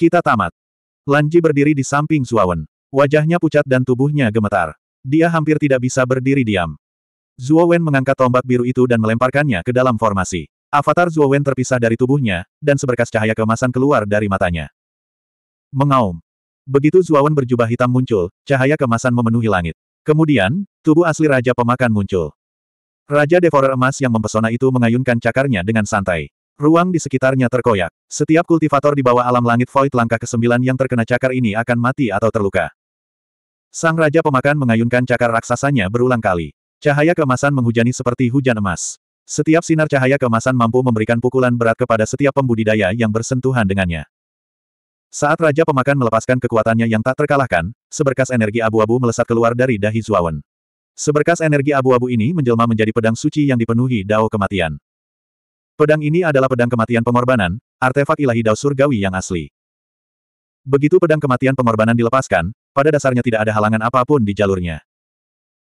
Kita tamat. Lanji berdiri di samping Zuawan. Wajahnya pucat dan tubuhnya gemetar. Dia hampir tidak bisa berdiri diam. Zuowen mengangkat tombak biru itu dan melemparkannya ke dalam formasi. Avatar Zuowen terpisah dari tubuhnya, dan seberkas cahaya kemasan keluar dari matanya. Mengaum. Begitu Zuowen berjubah hitam muncul, cahaya kemasan memenuhi langit. Kemudian, tubuh asli Raja Pemakan muncul. Raja Devorer Emas yang mempesona itu mengayunkan cakarnya dengan santai. Ruang di sekitarnya terkoyak. Setiap kultivator di bawah alam langit void langkah ke-9 yang terkena cakar ini akan mati atau terluka. Sang Raja Pemakan mengayunkan cakar raksasanya berulang kali. Cahaya kemasan menghujani seperti hujan emas. Setiap sinar cahaya kemasan mampu memberikan pukulan berat kepada setiap pembudidaya yang bersentuhan dengannya. Saat Raja Pemakan melepaskan kekuatannya yang tak terkalahkan, seberkas energi abu-abu melesat keluar dari dahi Zuawan. Seberkas energi abu-abu ini menjelma menjadi pedang suci yang dipenuhi dao kematian. Pedang ini adalah pedang kematian pengorbanan, artefak ilahi Dao Surgawi yang asli. Begitu pedang kematian pengorbanan dilepaskan, pada dasarnya tidak ada halangan apapun di jalurnya.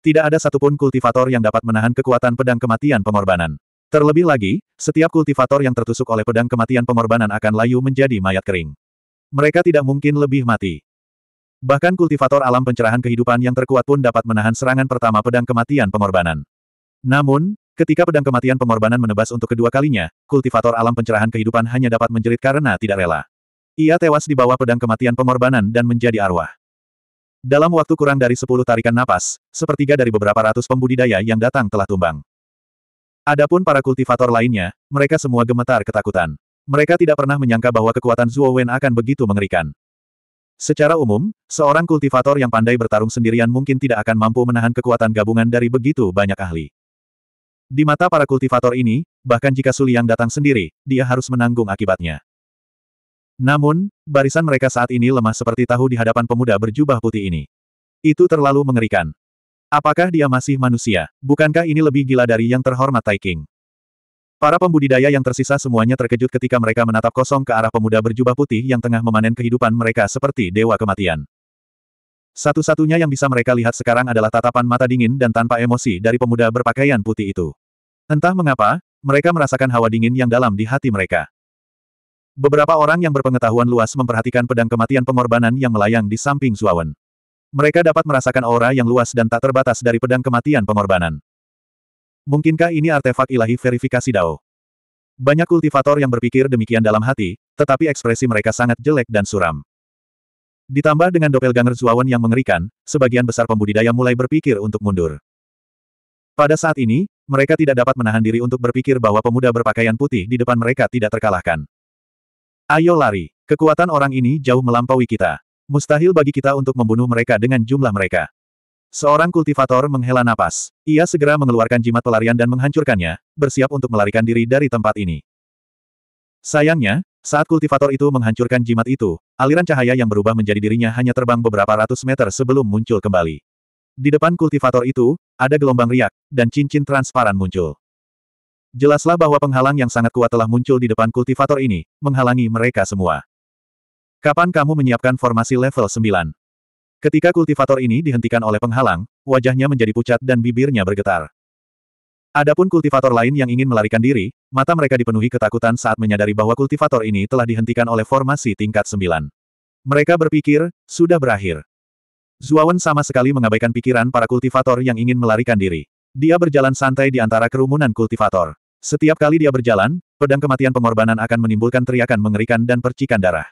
Tidak ada satupun kultivator yang dapat menahan kekuatan pedang kematian pengorbanan. Terlebih lagi, setiap kultivator yang tertusuk oleh pedang kematian pengorbanan akan layu menjadi mayat kering. Mereka tidak mungkin lebih mati. Bahkan kultivator alam pencerahan kehidupan yang terkuat pun dapat menahan serangan pertama pedang kematian pengorbanan. Namun, Ketika pedang kematian pengorbanan menebas untuk kedua kalinya, kultivator alam pencerahan kehidupan hanya dapat menjerit karena tidak rela. Ia tewas di bawah pedang kematian pengorbanan dan menjadi arwah. Dalam waktu kurang dari sepuluh tarikan napas, sepertiga dari beberapa ratus pembudidaya yang datang telah tumbang. Adapun para kultivator lainnya, mereka semua gemetar ketakutan. Mereka tidak pernah menyangka bahwa kekuatan Zuo Wen akan begitu mengerikan. Secara umum, seorang kultivator yang pandai bertarung sendirian mungkin tidak akan mampu menahan kekuatan gabungan dari begitu banyak ahli. Di mata para kultivator ini, bahkan jika Suliang Liang datang sendiri, dia harus menanggung akibatnya. Namun, barisan mereka saat ini lemah seperti tahu di hadapan pemuda berjubah putih ini. Itu terlalu mengerikan. Apakah dia masih manusia? Bukankah ini lebih gila dari yang terhormat Taiking? Para pembudidaya yang tersisa semuanya terkejut ketika mereka menatap kosong ke arah pemuda berjubah putih yang tengah memanen kehidupan mereka seperti dewa kematian. Satu-satunya yang bisa mereka lihat sekarang adalah tatapan mata dingin dan tanpa emosi dari pemuda berpakaian putih itu. Entah mengapa, mereka merasakan hawa dingin yang dalam di hati mereka. Beberapa orang yang berpengetahuan luas memperhatikan pedang kematian pengorbanan yang melayang di samping Zuawan. Mereka dapat merasakan aura yang luas dan tak terbatas dari pedang kematian pengorbanan. Mungkinkah ini artefak ilahi verifikasi Dao? Banyak kultivator yang berpikir demikian dalam hati, tetapi ekspresi mereka sangat jelek dan suram. Ditambah dengan doppelganger Zuawan yang mengerikan, sebagian besar pembudidaya mulai berpikir untuk mundur. Pada saat ini, mereka tidak dapat menahan diri untuk berpikir bahwa pemuda berpakaian putih di depan mereka tidak terkalahkan. Ayo lari. Kekuatan orang ini jauh melampaui kita. Mustahil bagi kita untuk membunuh mereka dengan jumlah mereka. Seorang kultivator menghela napas. Ia segera mengeluarkan jimat pelarian dan menghancurkannya, bersiap untuk melarikan diri dari tempat ini. Sayangnya, saat kultivator itu menghancurkan jimat itu, aliran cahaya yang berubah menjadi dirinya hanya terbang beberapa ratus meter sebelum muncul kembali. Di depan kultivator itu, ada gelombang riak, dan cincin transparan muncul. Jelaslah bahwa penghalang yang sangat kuat telah muncul di depan kultivator ini, menghalangi mereka semua. Kapan kamu menyiapkan formasi level 9? Ketika kultivator ini dihentikan oleh penghalang, wajahnya menjadi pucat dan bibirnya bergetar. Adapun kultivator lain yang ingin melarikan diri, mata mereka dipenuhi ketakutan saat menyadari bahwa kultivator ini telah dihentikan oleh formasi tingkat 9. Mereka berpikir, sudah berakhir. Zuawan sama sekali mengabaikan pikiran para kultivator yang ingin melarikan diri. Dia berjalan santai di antara kerumunan kultivator. Setiap kali dia berjalan, pedang kematian pengorbanan akan menimbulkan teriakan mengerikan dan percikan darah.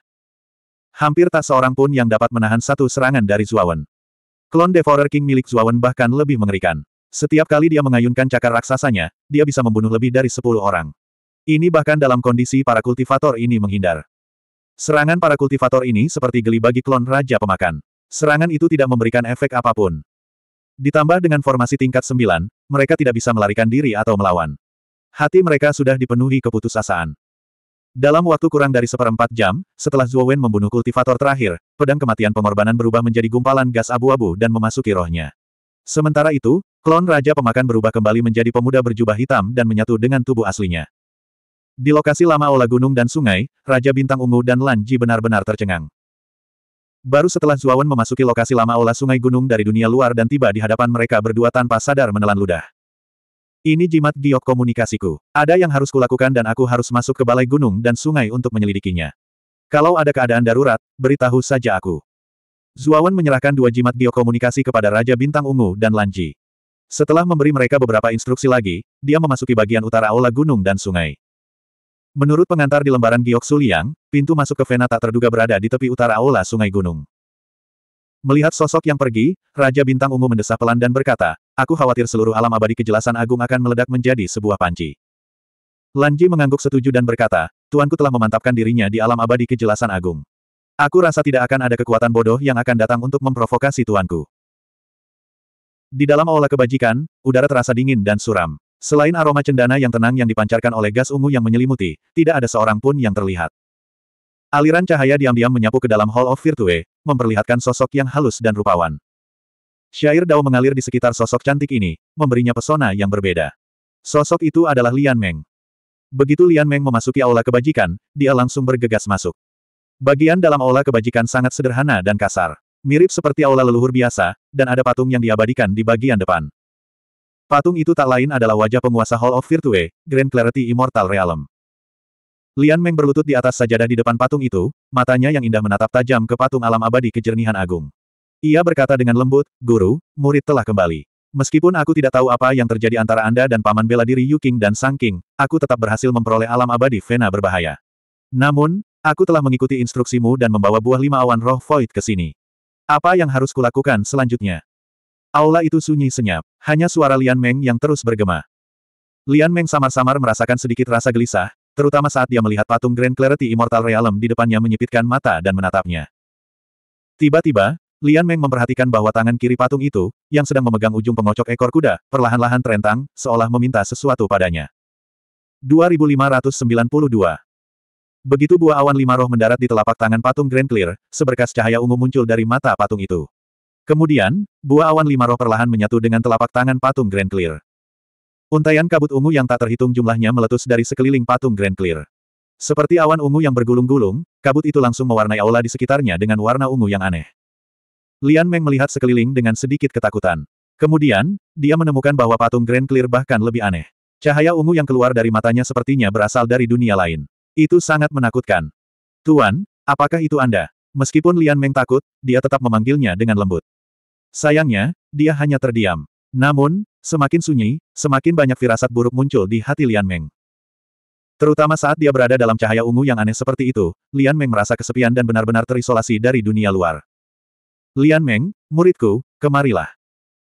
Hampir tak seorang pun yang dapat menahan satu serangan dari Zuawan. Klon Devourer King milik Zuawan bahkan lebih mengerikan. Setiap kali dia mengayunkan cakar raksasanya, dia bisa membunuh lebih dari sepuluh orang. Ini bahkan dalam kondisi para kultivator ini menghindar. Serangan para kultivator ini seperti geli bagi klon Raja Pemakan. Serangan itu tidak memberikan efek apapun. Ditambah dengan formasi tingkat sembilan, mereka tidak bisa melarikan diri atau melawan. Hati mereka sudah dipenuhi keputusasaan. Dalam waktu kurang dari seperempat jam, setelah Zuo Wen membunuh kultivator terakhir, pedang kematian pengorbanan berubah menjadi gumpalan gas abu-abu dan memasuki rohnya. Sementara itu, klon Raja Pemakan berubah kembali menjadi pemuda berjubah hitam dan menyatu dengan tubuh aslinya. Di lokasi lama Ola gunung dan sungai, Raja Bintang Ungu dan Lan Ji benar-benar tercengang. Baru setelah Zuawan memasuki lokasi lama olah sungai gunung dari dunia luar dan tiba di hadapan mereka berdua tanpa sadar menelan ludah. Ini jimat giok komunikasiku. Ada yang harus kulakukan dan aku harus masuk ke balai gunung dan sungai untuk menyelidikinya. Kalau ada keadaan darurat, beritahu saja aku. Zuawan menyerahkan dua jimat giok komunikasi kepada Raja Bintang Ungu dan Lanji. Setelah memberi mereka beberapa instruksi lagi, dia memasuki bagian utara aula gunung dan sungai. Menurut pengantar di lembaran Giok Suliang, pintu masuk ke Vena tak terduga berada di tepi utara aula Sungai Gunung. Melihat sosok yang pergi, Raja Bintang Ungu mendesah pelan dan berkata, aku khawatir seluruh alam abadi kejelasan agung akan meledak menjadi sebuah panci. Lanji mengangguk setuju dan berkata, Tuanku telah memantapkan dirinya di alam abadi kejelasan agung. Aku rasa tidak akan ada kekuatan bodoh yang akan datang untuk memprovokasi Tuanku. Di dalam aula kebajikan, udara terasa dingin dan suram. Selain aroma cendana yang tenang yang dipancarkan oleh gas ungu yang menyelimuti, tidak ada seorang pun yang terlihat. Aliran cahaya diam-diam menyapu ke dalam Hall of Virtue, memperlihatkan sosok yang halus dan rupawan. Syair Dao mengalir di sekitar sosok cantik ini, memberinya pesona yang berbeda. Sosok itu adalah Lian Meng. Begitu Lian Meng memasuki aula kebajikan, dia langsung bergegas masuk. Bagian dalam aula kebajikan sangat sederhana dan kasar. Mirip seperti aula leluhur biasa, dan ada patung yang diabadikan di bagian depan. Patung itu tak lain adalah wajah penguasa Hall of Virtue, Grand Clarity Immortal Realm. Lian Meng berlutut di atas sajadah di depan patung itu, matanya yang indah menatap tajam ke patung alam abadi kejernihan agung. Ia berkata dengan lembut, Guru, murid telah kembali. Meskipun aku tidak tahu apa yang terjadi antara Anda dan paman bela diri Yu King dan Sang King, aku tetap berhasil memperoleh alam abadi Vena berbahaya. Namun, aku telah mengikuti instruksimu dan membawa buah lima awan roh void ke sini. Apa yang harus kulakukan selanjutnya? Aula itu sunyi senyap. Hanya suara Lian Meng yang terus bergema. Lian Meng samar-samar merasakan sedikit rasa gelisah, terutama saat dia melihat patung Grand Clarity Immortal Realm di depannya menyipitkan mata dan menatapnya. Tiba-tiba, Lian Meng memperhatikan bahwa tangan kiri patung itu, yang sedang memegang ujung pengocok ekor kuda, perlahan-lahan terentang, seolah meminta sesuatu padanya. 2592 Begitu buah awan lima roh mendarat di telapak tangan patung Grand Clear, seberkas cahaya ungu muncul dari mata patung itu. Kemudian, buah awan lima roh perlahan menyatu dengan telapak tangan patung Grand Clear. Untaian kabut ungu yang tak terhitung jumlahnya meletus dari sekeliling patung Grand Clear. Seperti awan ungu yang bergulung-gulung, kabut itu langsung mewarnai aula di sekitarnya dengan warna ungu yang aneh. Lian Meng melihat sekeliling dengan sedikit ketakutan. Kemudian, dia menemukan bahwa patung Grand Clear bahkan lebih aneh. Cahaya ungu yang keluar dari matanya sepertinya berasal dari dunia lain. Itu sangat menakutkan. Tuan, apakah itu Anda? Meskipun Lian Meng takut, dia tetap memanggilnya dengan lembut. Sayangnya, dia hanya terdiam. Namun, semakin sunyi, semakin banyak firasat buruk muncul di hati Lian Meng. Terutama saat dia berada dalam cahaya ungu yang aneh seperti itu, Lian Meng merasa kesepian dan benar-benar terisolasi dari dunia luar. Lian Meng, muridku, kemarilah.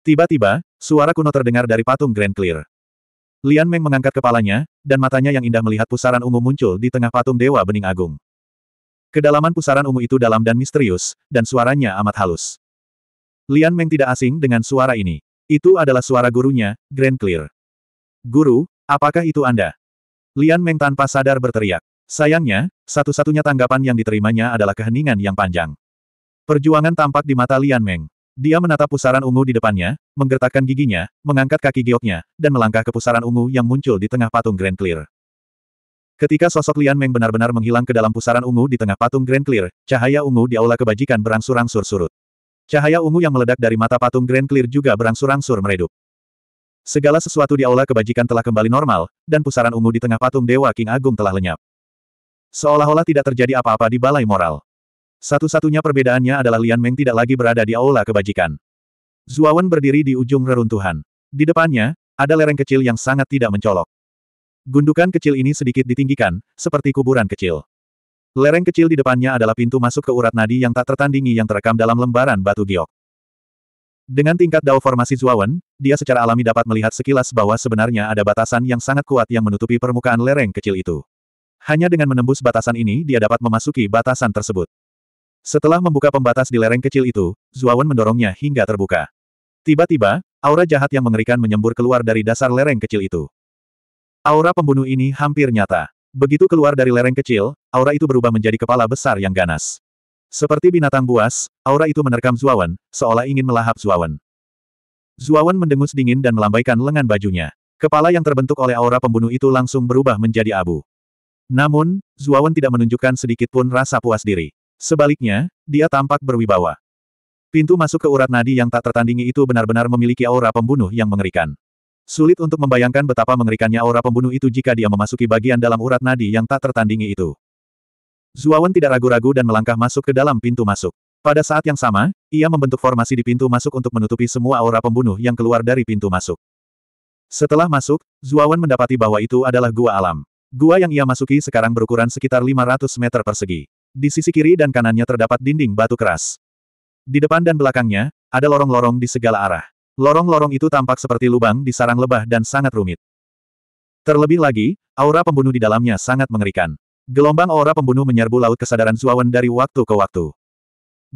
Tiba-tiba, suara kuno terdengar dari patung Grand Clear. Lian Meng mengangkat kepalanya, dan matanya yang indah melihat pusaran ungu muncul di tengah patung Dewa Bening Agung. Kedalaman pusaran ungu itu dalam dan misterius, dan suaranya amat halus. Lian Meng tidak asing dengan suara ini. Itu adalah suara gurunya, Grand Clear. Guru, apakah itu Anda? Lian Meng tanpa sadar berteriak. Sayangnya, satu-satunya tanggapan yang diterimanya adalah keheningan yang panjang. Perjuangan tampak di mata Lian Meng. Dia menatap pusaran ungu di depannya, menggertakkan giginya, mengangkat kaki gioknya, dan melangkah ke pusaran ungu yang muncul di tengah patung Grand Clear. Ketika sosok Lian Meng benar-benar menghilang ke dalam pusaran ungu di tengah patung Grand Clear, cahaya ungu di aula kebajikan berangsur-angsur surut. Cahaya ungu yang meledak dari mata patung Grand Clear juga berangsur-angsur meredup. Segala sesuatu di aula kebajikan telah kembali normal, dan pusaran ungu di tengah patung Dewa King Agung telah lenyap. Seolah-olah tidak terjadi apa-apa di balai moral. Satu-satunya perbedaannya adalah Lian Meng tidak lagi berada di aula kebajikan. Zuawan berdiri di ujung reruntuhan. Di depannya, ada lereng kecil yang sangat tidak mencolok. Gundukan kecil ini sedikit ditinggikan, seperti kuburan kecil. Lereng kecil di depannya adalah pintu masuk ke urat nadi yang tak tertandingi yang terekam dalam lembaran batu giok. Dengan tingkat dao formasi Zuawan, dia secara alami dapat melihat sekilas bahwa sebenarnya ada batasan yang sangat kuat yang menutupi permukaan lereng kecil itu. Hanya dengan menembus batasan ini dia dapat memasuki batasan tersebut. Setelah membuka pembatas di lereng kecil itu, Zuawan mendorongnya hingga terbuka. Tiba-tiba, aura jahat yang mengerikan menyembur keluar dari dasar lereng kecil itu. Aura pembunuh ini hampir nyata. Begitu keluar dari lereng kecil, aura itu berubah menjadi kepala besar yang ganas. Seperti binatang buas, aura itu menerkam Zuawan, seolah ingin melahap Zuawan. Zuawan mendengus dingin dan melambaikan lengan bajunya. Kepala yang terbentuk oleh aura pembunuh itu langsung berubah menjadi abu. Namun, Zuawan tidak menunjukkan sedikit pun rasa puas diri. Sebaliknya, dia tampak berwibawa. Pintu masuk ke urat nadi yang tak tertandingi itu benar-benar memiliki aura pembunuh yang mengerikan. Sulit untuk membayangkan betapa mengerikannya aura pembunuh itu jika dia memasuki bagian dalam urat nadi yang tak tertandingi itu. Zuawan tidak ragu-ragu dan melangkah masuk ke dalam pintu masuk. Pada saat yang sama, ia membentuk formasi di pintu masuk untuk menutupi semua aura pembunuh yang keluar dari pintu masuk. Setelah masuk, Zuawan mendapati bahwa itu adalah gua alam. Gua yang ia masuki sekarang berukuran sekitar 500 meter persegi. Di sisi kiri dan kanannya terdapat dinding batu keras. Di depan dan belakangnya, ada lorong-lorong di segala arah. Lorong-lorong itu tampak seperti lubang di sarang lebah dan sangat rumit. Terlebih lagi, aura pembunuh di dalamnya sangat mengerikan. Gelombang aura pembunuh menyerbu laut kesadaran Zuawan dari waktu ke waktu.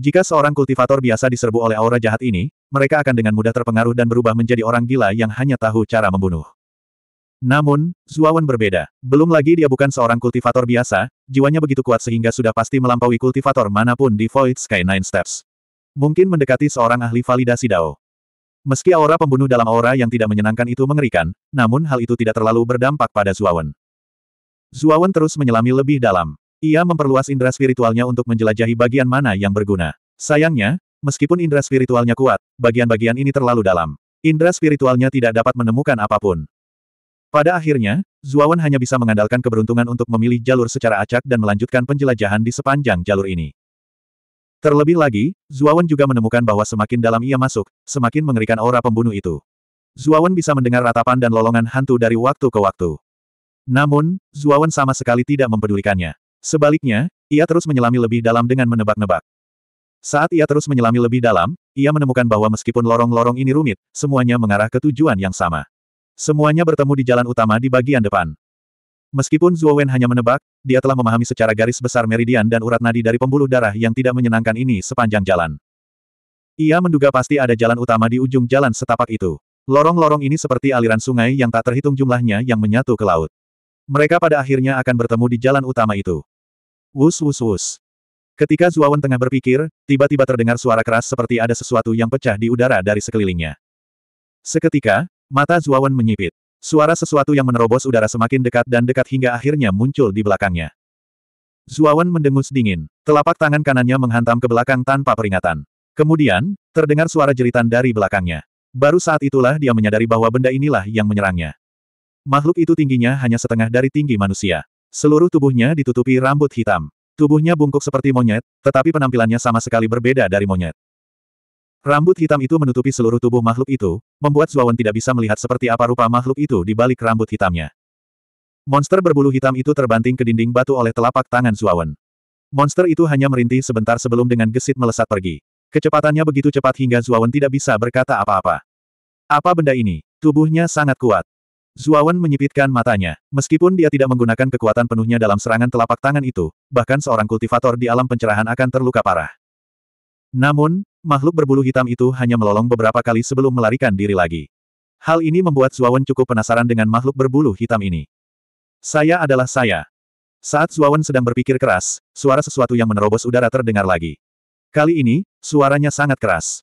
Jika seorang kultivator biasa diserbu oleh aura jahat ini, mereka akan dengan mudah terpengaruh dan berubah menjadi orang gila yang hanya tahu cara membunuh. Namun, Zuawan berbeda. Belum lagi dia bukan seorang kultivator biasa, jiwanya begitu kuat sehingga sudah pasti melampaui kultivator manapun di Void Sky Nine Steps. Mungkin mendekati seorang ahli validasi Dao. Meski aura pembunuh dalam aura yang tidak menyenangkan itu mengerikan, namun hal itu tidak terlalu berdampak pada Zuawan. Zuawan terus menyelami lebih dalam. Ia memperluas indera spiritualnya untuk menjelajahi bagian mana yang berguna. Sayangnya, meskipun indera spiritualnya kuat, bagian-bagian ini terlalu dalam. Indera spiritualnya tidak dapat menemukan apapun. Pada akhirnya, Zuawan hanya bisa mengandalkan keberuntungan untuk memilih jalur secara acak dan melanjutkan penjelajahan di sepanjang jalur ini. Terlebih lagi, Zuawan juga menemukan bahwa semakin dalam ia masuk, semakin mengerikan aura pembunuh itu. Zuawan bisa mendengar ratapan dan lolongan hantu dari waktu ke waktu. Namun, Zuawan sama sekali tidak mempedulikannya. Sebaliknya, ia terus menyelami lebih dalam dengan menebak-nebak. Saat ia terus menyelami lebih dalam, ia menemukan bahwa meskipun lorong-lorong ini rumit, semuanya mengarah ke tujuan yang sama. Semuanya bertemu di jalan utama di bagian depan. Meskipun Zhuo Wen hanya menebak, dia telah memahami secara garis besar meridian dan urat nadi dari pembuluh darah yang tidak menyenangkan ini sepanjang jalan. Ia menduga pasti ada jalan utama di ujung jalan setapak itu. Lorong-lorong ini seperti aliran sungai yang tak terhitung jumlahnya yang menyatu ke laut. Mereka pada akhirnya akan bertemu di jalan utama itu. Wus wus wus. Ketika Wen tengah berpikir, tiba-tiba terdengar suara keras seperti ada sesuatu yang pecah di udara dari sekelilingnya. Seketika, mata Wen menyipit. Suara sesuatu yang menerobos udara semakin dekat dan dekat hingga akhirnya muncul di belakangnya. Zuawan mendengus dingin. Telapak tangan kanannya menghantam ke belakang tanpa peringatan. Kemudian, terdengar suara jeritan dari belakangnya. Baru saat itulah dia menyadari bahwa benda inilah yang menyerangnya. Makhluk itu tingginya hanya setengah dari tinggi manusia. Seluruh tubuhnya ditutupi rambut hitam. Tubuhnya bungkuk seperti monyet, tetapi penampilannya sama sekali berbeda dari monyet. Rambut hitam itu menutupi seluruh tubuh makhluk itu, membuat Zuawan tidak bisa melihat seperti apa rupa makhluk itu di balik rambut hitamnya. Monster berbulu hitam itu terbanting ke dinding batu oleh telapak tangan Zuawan. Monster itu hanya merintih sebentar sebelum dengan gesit melesat pergi. Kecepatannya begitu cepat hingga Zuawan tidak bisa berkata apa-apa. Apa benda ini? Tubuhnya sangat kuat. Zuawan menyipitkan matanya. Meskipun dia tidak menggunakan kekuatan penuhnya dalam serangan telapak tangan itu, bahkan seorang kultivator di alam pencerahan akan terluka parah. Namun, Makhluk berbulu hitam itu hanya melolong beberapa kali sebelum melarikan diri lagi. Hal ini membuat Zuawan cukup penasaran dengan makhluk berbulu hitam ini. Saya adalah saya. Saat Zuawan sedang berpikir keras, suara sesuatu yang menerobos udara terdengar lagi. Kali ini, suaranya sangat keras.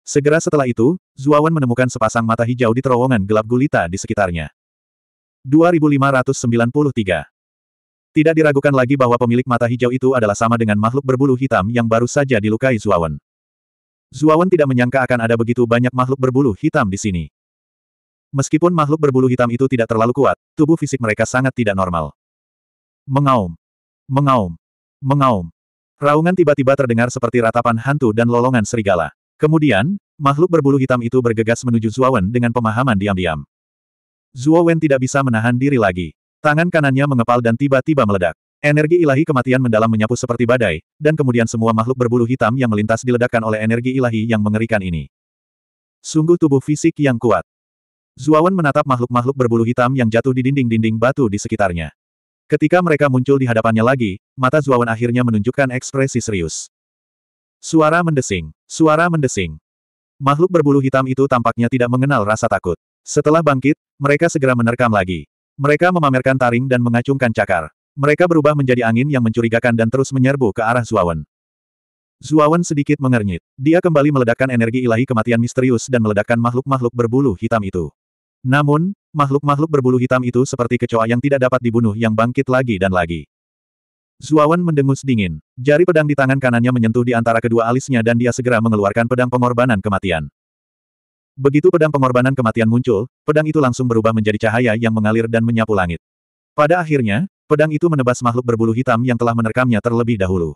Segera setelah itu, Zuawan menemukan sepasang mata hijau di terowongan gelap gulita di sekitarnya. 2593 Tidak diragukan lagi bahwa pemilik mata hijau itu adalah sama dengan makhluk berbulu hitam yang baru saja dilukai Zuawan. Zuawan tidak menyangka akan ada begitu banyak makhluk berbulu hitam di sini. Meskipun makhluk berbulu hitam itu tidak terlalu kuat, tubuh fisik mereka sangat tidak normal. Mengaum. Mengaum. Mengaum. Raungan tiba-tiba terdengar seperti ratapan hantu dan lolongan serigala. Kemudian, makhluk berbulu hitam itu bergegas menuju Zuawan dengan pemahaman diam-diam. Zuawan tidak bisa menahan diri lagi. Tangan kanannya mengepal dan tiba-tiba meledak. Energi ilahi kematian mendalam menyapu seperti badai, dan kemudian semua makhluk berbulu hitam yang melintas diledakkan oleh energi ilahi yang mengerikan ini. Sungguh tubuh fisik yang kuat. Zuawan menatap makhluk-makhluk berbulu hitam yang jatuh di dinding-dinding batu di sekitarnya. Ketika mereka muncul di hadapannya lagi, mata Zuawan akhirnya menunjukkan ekspresi serius. Suara mendesing, suara mendesing. Makhluk berbulu hitam itu tampaknya tidak mengenal rasa takut. Setelah bangkit, mereka segera menerkam lagi. Mereka memamerkan taring dan mengacungkan cakar. Mereka berubah menjadi angin yang mencurigakan dan terus menyerbu ke arah Zuawan. Zuawan sedikit mengernyit. Dia kembali meledakkan energi ilahi kematian misterius dan meledakkan makhluk-makhluk berbulu hitam itu. Namun, makhluk-makhluk berbulu hitam itu seperti kecoa yang tidak dapat dibunuh yang bangkit lagi dan lagi. Zuawan mendengus dingin. Jari pedang di tangan kanannya menyentuh di antara kedua alisnya dan dia segera mengeluarkan pedang pengorbanan kematian. Begitu pedang pengorbanan kematian muncul, pedang itu langsung berubah menjadi cahaya yang mengalir dan menyapu langit. Pada akhirnya, Pedang itu menebas makhluk berbulu hitam yang telah menerkamnya terlebih dahulu.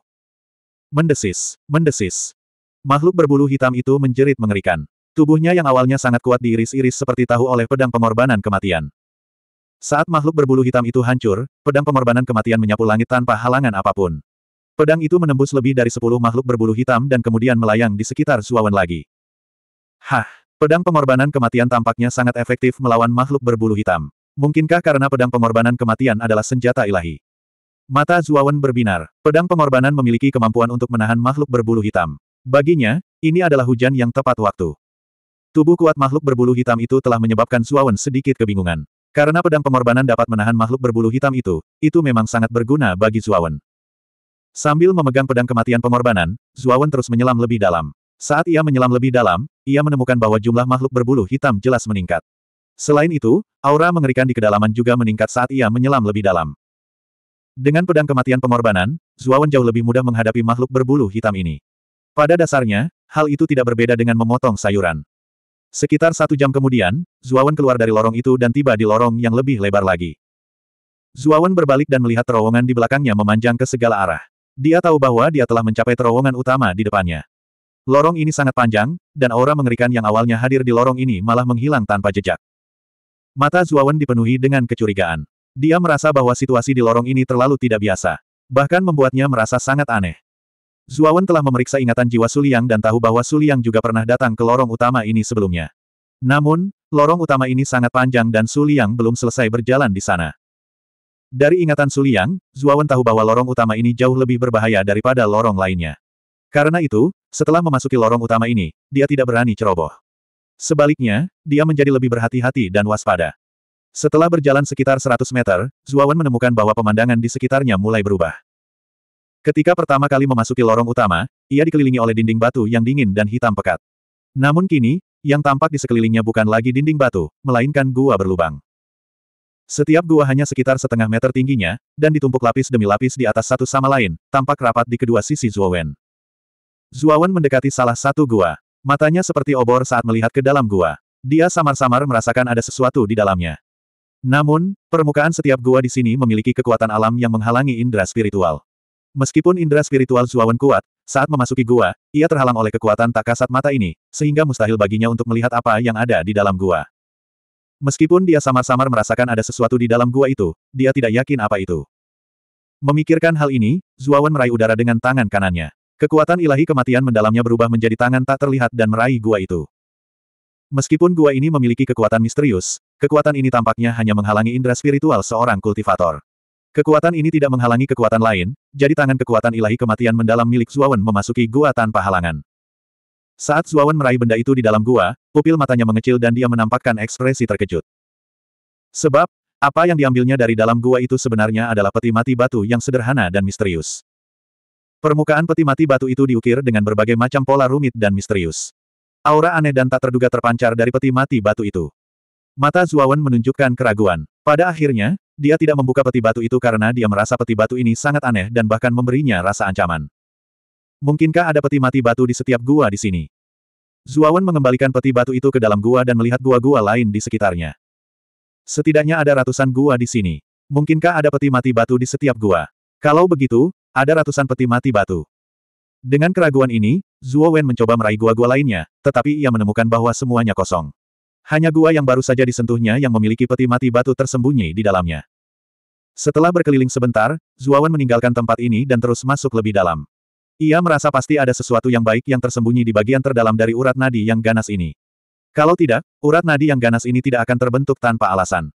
Mendesis, mendesis. Makhluk berbulu hitam itu menjerit mengerikan. Tubuhnya yang awalnya sangat kuat diiris-iris seperti tahu oleh pedang pengorbanan kematian. Saat makhluk berbulu hitam itu hancur, pedang pengorbanan kematian menyapu langit tanpa halangan apapun. Pedang itu menembus lebih dari sepuluh makhluk berbulu hitam dan kemudian melayang di sekitar Suawan lagi. Hah, pedang pengorbanan kematian tampaknya sangat efektif melawan makhluk berbulu hitam. Mungkinkah karena pedang pengorbanan kematian adalah senjata ilahi? Mata Zuawan berbinar. Pedang pengorbanan memiliki kemampuan untuk menahan makhluk berbulu hitam. Baginya, ini adalah hujan yang tepat waktu. Tubuh kuat makhluk berbulu hitam itu telah menyebabkan Zuawan sedikit kebingungan. Karena pedang pengorbanan dapat menahan makhluk berbulu hitam itu, itu memang sangat berguna bagi Zuawan. Sambil memegang pedang kematian pengorbanan, Zuawan terus menyelam lebih dalam. Saat ia menyelam lebih dalam, ia menemukan bahwa jumlah makhluk berbulu hitam jelas meningkat. Selain itu, aura mengerikan di kedalaman juga meningkat saat ia menyelam lebih dalam. Dengan pedang kematian pengorbanan, Zuawan jauh lebih mudah menghadapi makhluk berbulu hitam ini. Pada dasarnya, hal itu tidak berbeda dengan memotong sayuran. Sekitar satu jam kemudian, Zuawan keluar dari lorong itu dan tiba di lorong yang lebih lebar lagi. Zuawan berbalik dan melihat terowongan di belakangnya memanjang ke segala arah. Dia tahu bahwa dia telah mencapai terowongan utama di depannya. Lorong ini sangat panjang, dan aura mengerikan yang awalnya hadir di lorong ini malah menghilang tanpa jejak. Mata Zuawan dipenuhi dengan kecurigaan. Dia merasa bahwa situasi di lorong ini terlalu tidak biasa. Bahkan membuatnya merasa sangat aneh. Zuawan telah memeriksa ingatan jiwa Suliang dan tahu bahwa Suliang juga pernah datang ke lorong utama ini sebelumnya. Namun, lorong utama ini sangat panjang dan Suliang belum selesai berjalan di sana. Dari ingatan Suliang, Zuawan tahu bahwa lorong utama ini jauh lebih berbahaya daripada lorong lainnya. Karena itu, setelah memasuki lorong utama ini, dia tidak berani ceroboh. Sebaliknya, dia menjadi lebih berhati-hati dan waspada. Setelah berjalan sekitar 100 meter, Zuawan menemukan bahwa pemandangan di sekitarnya mulai berubah. Ketika pertama kali memasuki lorong utama, ia dikelilingi oleh dinding batu yang dingin dan hitam pekat. Namun kini, yang tampak di sekelilingnya bukan lagi dinding batu, melainkan gua berlubang. Setiap gua hanya sekitar setengah meter tingginya, dan ditumpuk lapis demi lapis di atas satu sama lain, tampak rapat di kedua sisi Zuawan. Zuawan mendekati salah satu gua. Matanya seperti obor saat melihat ke dalam gua. Dia samar-samar merasakan ada sesuatu di dalamnya. Namun, permukaan setiap gua di sini memiliki kekuatan alam yang menghalangi indera spiritual. Meskipun indera spiritual Zuawan kuat, saat memasuki gua, ia terhalang oleh kekuatan tak kasat mata ini, sehingga mustahil baginya untuk melihat apa yang ada di dalam gua. Meskipun dia samar-samar merasakan ada sesuatu di dalam gua itu, dia tidak yakin apa itu. Memikirkan hal ini, Zuawan meraih udara dengan tangan kanannya. Kekuatan ilahi kematian mendalamnya berubah menjadi tangan tak terlihat dan meraih gua itu. Meskipun gua ini memiliki kekuatan misterius, kekuatan ini tampaknya hanya menghalangi indera spiritual seorang kultivator. Kekuatan ini tidak menghalangi kekuatan lain, jadi tangan kekuatan ilahi kematian mendalam milik Zuawan memasuki gua tanpa halangan. Saat Zuawan meraih benda itu di dalam gua, pupil matanya mengecil dan dia menampakkan ekspresi terkejut. Sebab, apa yang diambilnya dari dalam gua itu sebenarnya adalah peti mati batu yang sederhana dan misterius. Permukaan peti mati batu itu diukir dengan berbagai macam pola rumit dan misterius. Aura aneh dan tak terduga terpancar dari peti mati batu itu. Mata Zuawan menunjukkan keraguan. Pada akhirnya, dia tidak membuka peti batu itu karena dia merasa peti batu ini sangat aneh dan bahkan memberinya rasa ancaman. Mungkinkah ada peti mati batu di setiap gua di sini? Zuawan mengembalikan peti batu itu ke dalam gua dan melihat gua-gua lain di sekitarnya. Setidaknya ada ratusan gua di sini. Mungkinkah ada peti mati batu di setiap gua? Kalau begitu, ada ratusan peti mati batu. Dengan keraguan ini, Zuo Wen mencoba meraih gua-gua lainnya, tetapi ia menemukan bahwa semuanya kosong. Hanya gua yang baru saja disentuhnya yang memiliki peti mati batu tersembunyi di dalamnya. Setelah berkeliling sebentar, Zuo Wen meninggalkan tempat ini dan terus masuk lebih dalam. Ia merasa pasti ada sesuatu yang baik yang tersembunyi di bagian terdalam dari urat nadi yang ganas ini. Kalau tidak, urat nadi yang ganas ini tidak akan terbentuk tanpa alasan.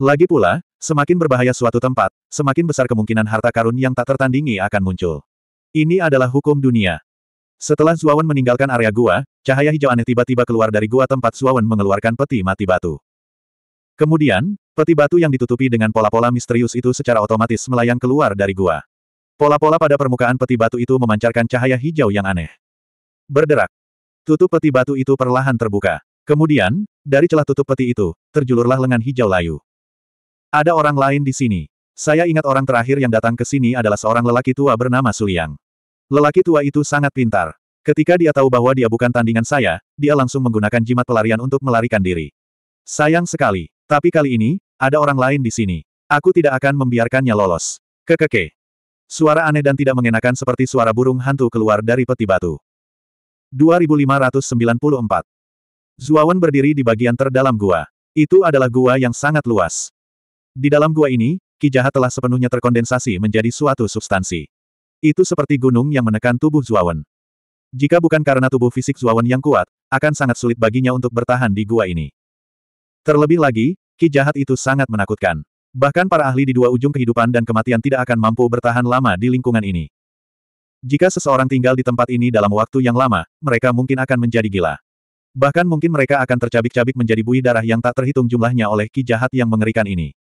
Lagi pula, Semakin berbahaya suatu tempat, semakin besar kemungkinan harta karun yang tak tertandingi akan muncul. Ini adalah hukum dunia. Setelah Zuawan meninggalkan area gua, cahaya hijau aneh tiba-tiba keluar dari gua tempat Zuawan mengeluarkan peti mati batu. Kemudian, peti batu yang ditutupi dengan pola-pola misterius itu secara otomatis melayang keluar dari gua. Pola-pola pada permukaan peti batu itu memancarkan cahaya hijau yang aneh. Berderak. Tutup peti batu itu perlahan terbuka. Kemudian, dari celah tutup peti itu, terjulurlah lengan hijau layu. Ada orang lain di sini. Saya ingat orang terakhir yang datang ke sini adalah seorang lelaki tua bernama Suliang. Lelaki tua itu sangat pintar. Ketika dia tahu bahwa dia bukan tandingan saya, dia langsung menggunakan jimat pelarian untuk melarikan diri. Sayang sekali. Tapi kali ini, ada orang lain di sini. Aku tidak akan membiarkannya lolos. Kekeke. Suara aneh dan tidak mengenakan seperti suara burung hantu keluar dari peti batu. 2594. Zuawan berdiri di bagian terdalam gua. Itu adalah gua yang sangat luas. Di dalam gua ini, ki jahat telah sepenuhnya terkondensasi menjadi suatu substansi. Itu seperti gunung yang menekan tubuh Zuawan. Jika bukan karena tubuh fisik Zuawan yang kuat, akan sangat sulit baginya untuk bertahan di gua ini. Terlebih lagi, ki jahat itu sangat menakutkan. Bahkan para ahli di dua ujung kehidupan dan kematian tidak akan mampu bertahan lama di lingkungan ini. Jika seseorang tinggal di tempat ini dalam waktu yang lama, mereka mungkin akan menjadi gila. Bahkan mungkin mereka akan tercabik-cabik menjadi buih darah yang tak terhitung jumlahnya oleh ki jahat yang mengerikan ini.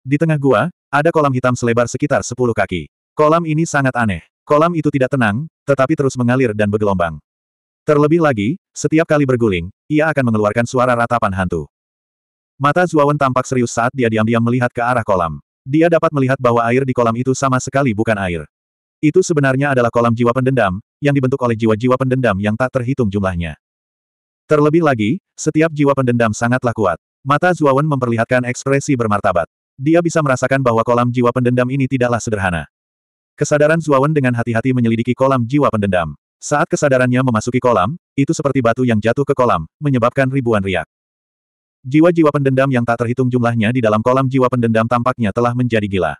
Di tengah gua, ada kolam hitam selebar sekitar 10 kaki. Kolam ini sangat aneh. Kolam itu tidak tenang, tetapi terus mengalir dan bergelombang. Terlebih lagi, setiap kali berguling, ia akan mengeluarkan suara ratapan hantu. Mata Zuawan tampak serius saat dia diam-diam melihat ke arah kolam. Dia dapat melihat bahwa air di kolam itu sama sekali bukan air. Itu sebenarnya adalah kolam jiwa pendendam, yang dibentuk oleh jiwa-jiwa pendendam yang tak terhitung jumlahnya. Terlebih lagi, setiap jiwa pendendam sangatlah kuat. Mata Zuawan memperlihatkan ekspresi bermartabat. Dia bisa merasakan bahwa kolam jiwa pendendam ini tidaklah sederhana. Kesadaran Zuawan dengan hati-hati menyelidiki kolam jiwa pendendam. Saat kesadarannya memasuki kolam, itu seperti batu yang jatuh ke kolam, menyebabkan ribuan riak. Jiwa-jiwa pendendam yang tak terhitung jumlahnya di dalam kolam jiwa pendendam tampaknya telah menjadi gila.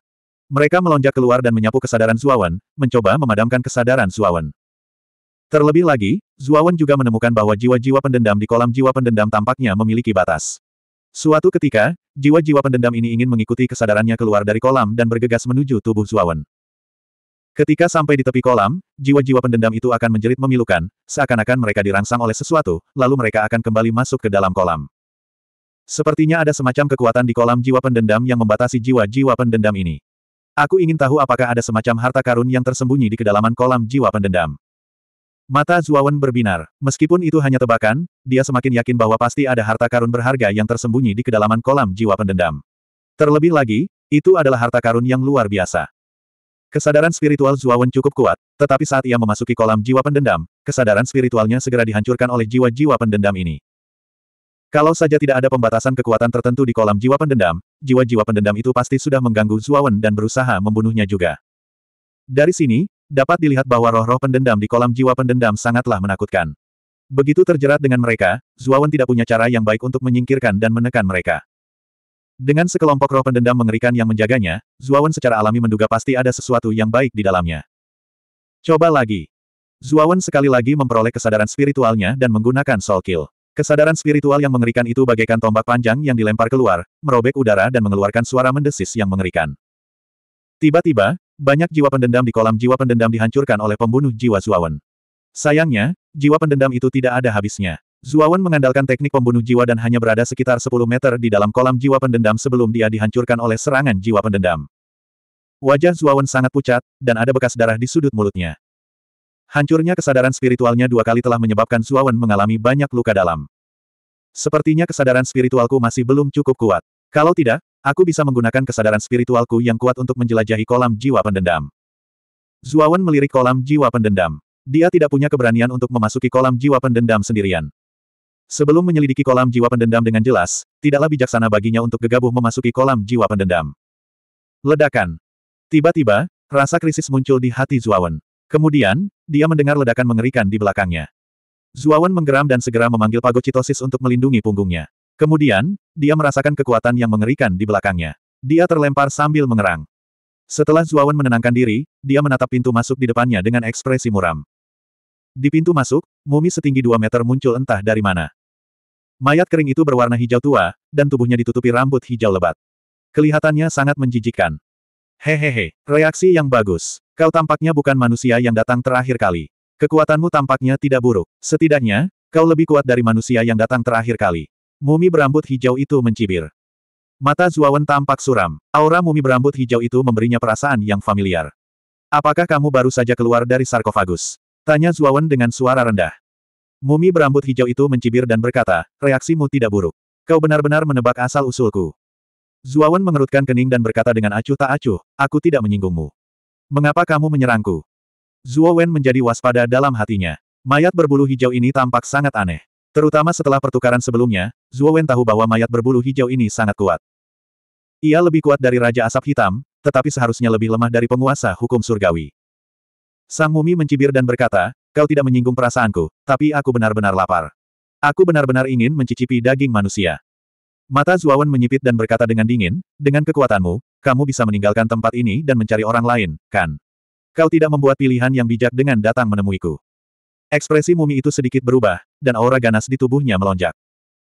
Mereka melonjak keluar dan menyapu kesadaran Zuawan, mencoba memadamkan kesadaran Zuawan. Terlebih lagi, Zuawan juga menemukan bahwa jiwa-jiwa pendendam di kolam jiwa pendendam tampaknya memiliki batas. Suatu ketika, Jiwa-jiwa pendendam ini ingin mengikuti kesadarannya keluar dari kolam dan bergegas menuju tubuh Zuawan. Ketika sampai di tepi kolam, jiwa-jiwa pendendam itu akan menjerit memilukan, seakan-akan mereka dirangsang oleh sesuatu, lalu mereka akan kembali masuk ke dalam kolam. Sepertinya ada semacam kekuatan di kolam jiwa pendendam yang membatasi jiwa-jiwa pendendam ini. Aku ingin tahu apakah ada semacam harta karun yang tersembunyi di kedalaman kolam jiwa pendendam. Mata Zuawan berbinar. Meskipun itu hanya tebakan, dia semakin yakin bahwa pasti ada harta karun berharga yang tersembunyi di kedalaman kolam jiwa pendendam. Terlebih lagi, itu adalah harta karun yang luar biasa. Kesadaran spiritual Zuawan cukup kuat, tetapi saat ia memasuki kolam jiwa pendendam, kesadaran spiritualnya segera dihancurkan oleh jiwa-jiwa pendendam ini. Kalau saja tidak ada pembatasan kekuatan tertentu di kolam jiwa pendendam, jiwa-jiwa pendendam itu pasti sudah mengganggu Zuawan dan berusaha membunuhnya juga. Dari sini, dapat dilihat bahwa roh-roh pendendam di kolam jiwa pendendam sangatlah menakutkan. Begitu terjerat dengan mereka, Zuawan tidak punya cara yang baik untuk menyingkirkan dan menekan mereka. Dengan sekelompok roh pendendam mengerikan yang menjaganya, Zuawan secara alami menduga pasti ada sesuatu yang baik di dalamnya. Coba lagi. Zuawan sekali lagi memperoleh kesadaran spiritualnya dan menggunakan soul kill. Kesadaran spiritual yang mengerikan itu bagaikan tombak panjang yang dilempar keluar, merobek udara dan mengeluarkan suara mendesis yang mengerikan. Tiba-tiba, banyak jiwa pendendam di kolam jiwa pendendam dihancurkan oleh pembunuh jiwa Zuawan. Sayangnya, jiwa pendendam itu tidak ada habisnya. Zuawan mengandalkan teknik pembunuh jiwa dan hanya berada sekitar 10 meter di dalam kolam jiwa pendendam sebelum dia dihancurkan oleh serangan jiwa pendendam. Wajah Zuawan sangat pucat, dan ada bekas darah di sudut mulutnya. Hancurnya kesadaran spiritualnya dua kali telah menyebabkan Zuawan mengalami banyak luka dalam. Sepertinya kesadaran spiritualku masih belum cukup kuat. Kalau tidak, aku bisa menggunakan kesadaran spiritualku yang kuat untuk menjelajahi kolam jiwa pendendam. Zuawan melirik kolam jiwa pendendam. Dia tidak punya keberanian untuk memasuki kolam jiwa pendendam sendirian. Sebelum menyelidiki kolam jiwa pendendam dengan jelas, tidaklah bijaksana baginya untuk gegabah memasuki kolam jiwa pendendam. Ledakan. Tiba-tiba, rasa krisis muncul di hati Zuawan. Kemudian, dia mendengar ledakan mengerikan di belakangnya. Zuawan menggeram dan segera memanggil pagocitosis untuk melindungi punggungnya. Kemudian, dia merasakan kekuatan yang mengerikan di belakangnya. Dia terlempar sambil mengerang. Setelah Zuawan menenangkan diri, dia menatap pintu masuk di depannya dengan ekspresi muram. Di pintu masuk, mumi setinggi dua meter muncul entah dari mana. Mayat kering itu berwarna hijau tua, dan tubuhnya ditutupi rambut hijau lebat. Kelihatannya sangat menjijikkan. Hehehe, reaksi yang bagus. Kau tampaknya bukan manusia yang datang terakhir kali. Kekuatanmu tampaknya tidak buruk. Setidaknya, kau lebih kuat dari manusia yang datang terakhir kali. Mumi berambut hijau itu mencibir. Mata Zuawan tampak suram. Aura mumi berambut hijau itu memberinya perasaan yang familiar. Apakah kamu baru saja keluar dari sarkofagus? Tanya Zuawan dengan suara rendah. Mumi berambut hijau itu mencibir dan berkata, reaksimu tidak buruk. Kau benar-benar menebak asal-usulku. Zuawan mengerutkan kening dan berkata dengan acuh tak acuh, aku tidak menyinggungmu. Mengapa kamu menyerangku? Zuawan menjadi waspada dalam hatinya. Mayat berbulu hijau ini tampak sangat aneh. Terutama setelah pertukaran sebelumnya, Zhuo Wen tahu bahwa mayat berbulu hijau ini sangat kuat. Ia lebih kuat dari Raja Asap Hitam, tetapi seharusnya lebih lemah dari penguasa hukum surgawi. Sang Mumi mencibir dan berkata, kau tidak menyinggung perasaanku, tapi aku benar-benar lapar. Aku benar-benar ingin mencicipi daging manusia. Mata Zuawan menyipit dan berkata dengan dingin, dengan kekuatanmu, kamu bisa meninggalkan tempat ini dan mencari orang lain, kan? Kau tidak membuat pilihan yang bijak dengan datang menemuiku. Ekspresi mumi itu sedikit berubah, dan aura ganas di tubuhnya melonjak.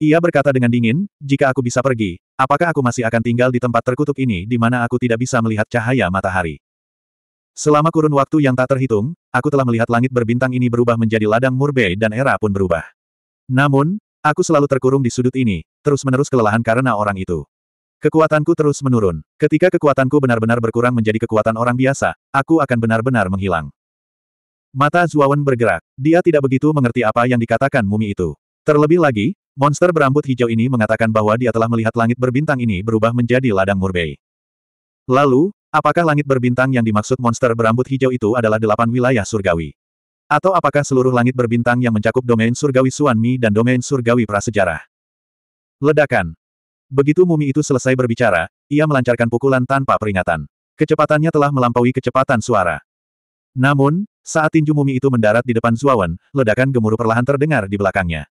Ia berkata dengan dingin, jika aku bisa pergi, apakah aku masih akan tinggal di tempat terkutuk ini di mana aku tidak bisa melihat cahaya matahari? Selama kurun waktu yang tak terhitung, aku telah melihat langit berbintang ini berubah menjadi ladang murbei dan era pun berubah. Namun, aku selalu terkurung di sudut ini, terus-menerus kelelahan karena orang itu. Kekuatanku terus menurun. Ketika kekuatanku benar-benar berkurang menjadi kekuatan orang biasa, aku akan benar-benar menghilang. Mata Zuawan bergerak. Dia tidak begitu mengerti apa yang dikatakan mumi itu. Terlebih lagi, monster berambut hijau ini mengatakan bahwa dia telah melihat langit berbintang ini berubah menjadi ladang murbei. Lalu, apakah langit berbintang yang dimaksud monster berambut hijau itu adalah delapan wilayah surgawi? Atau apakah seluruh langit berbintang yang mencakup domain surgawi Suanmi dan domain surgawi prasejarah? Ledakan. Begitu mumi itu selesai berbicara, ia melancarkan pukulan tanpa peringatan. Kecepatannya telah melampaui kecepatan suara. Namun, saat tinju mumi itu mendarat di depan Zuawan, ledakan gemuruh perlahan terdengar di belakangnya.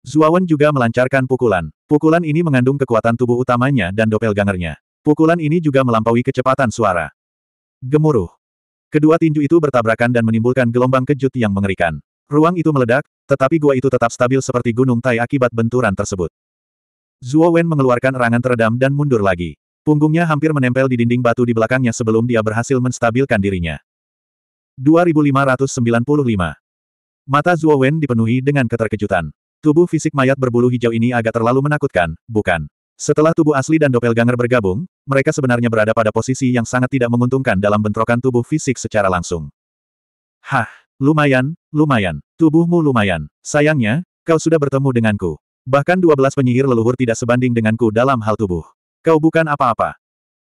Zuawan juga melancarkan pukulan. Pukulan ini mengandung kekuatan tubuh utamanya dan doppelgangernya. Pukulan ini juga melampaui kecepatan suara. Gemuruh. Kedua tinju itu bertabrakan dan menimbulkan gelombang kejut yang mengerikan. Ruang itu meledak, tetapi gua itu tetap stabil seperti gunung tai akibat benturan tersebut. Zuo mengeluarkan erangan teredam dan mundur lagi. Punggungnya hampir menempel di dinding batu di belakangnya sebelum dia berhasil menstabilkan dirinya. 2595. Mata Zuo Wen dipenuhi dengan keterkejutan. Tubuh fisik mayat berbulu hijau ini agak terlalu menakutkan, bukan? Setelah tubuh asli dan doppelganger bergabung, mereka sebenarnya berada pada posisi yang sangat tidak menguntungkan dalam bentrokan tubuh fisik secara langsung. Hah, lumayan, lumayan. Tubuhmu lumayan. Sayangnya, kau sudah bertemu denganku. Bahkan 12 penyihir leluhur tidak sebanding denganku dalam hal tubuh. Kau bukan apa-apa.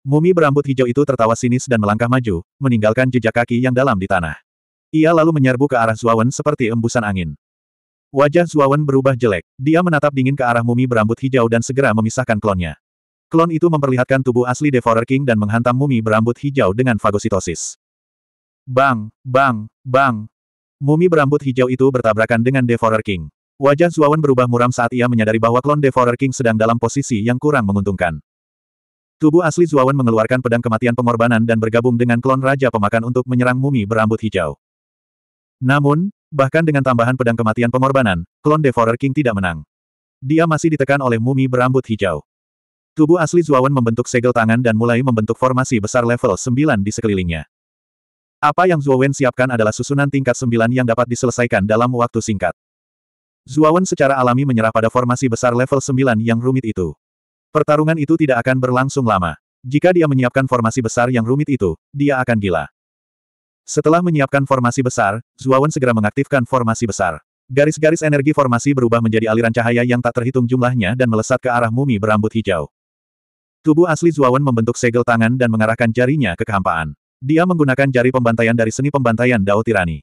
Mumi berambut hijau itu tertawa sinis dan melangkah maju, meninggalkan jejak kaki yang dalam di tanah. Ia lalu menyerbu ke arah Zuawan seperti embusan angin. Wajah Zuawan berubah jelek. Dia menatap dingin ke arah mumi berambut hijau dan segera memisahkan klonnya. Klon itu memperlihatkan tubuh asli Devourer King dan menghantam mumi berambut hijau dengan fagositosis. Bang, bang, bang. Mumi berambut hijau itu bertabrakan dengan Devourer King. Wajah Zuawan berubah muram saat ia menyadari bahwa klon Devourer King sedang dalam posisi yang kurang menguntungkan. Tubuh asli Zuawan mengeluarkan pedang kematian pengorbanan dan bergabung dengan klon Raja Pemakan untuk menyerang mumi berambut hijau. Namun, bahkan dengan tambahan pedang kematian pengorbanan, klon Devourer King tidak menang. Dia masih ditekan oleh mumi berambut hijau. Tubuh asli Zuawan membentuk segel tangan dan mulai membentuk formasi besar level 9 di sekelilingnya. Apa yang Zuawan siapkan adalah susunan tingkat 9 yang dapat diselesaikan dalam waktu singkat. Zuawan secara alami menyerah pada formasi besar level 9 yang rumit itu. Pertarungan itu tidak akan berlangsung lama. Jika dia menyiapkan formasi besar yang rumit itu, dia akan gila. Setelah menyiapkan formasi besar, Zuawan segera mengaktifkan formasi besar. Garis-garis energi formasi berubah menjadi aliran cahaya yang tak terhitung jumlahnya dan melesat ke arah mumi berambut hijau. Tubuh asli Zuawan membentuk segel tangan dan mengarahkan jarinya ke kehampaan. Dia menggunakan jari pembantaian dari seni pembantaian Dao Tirani.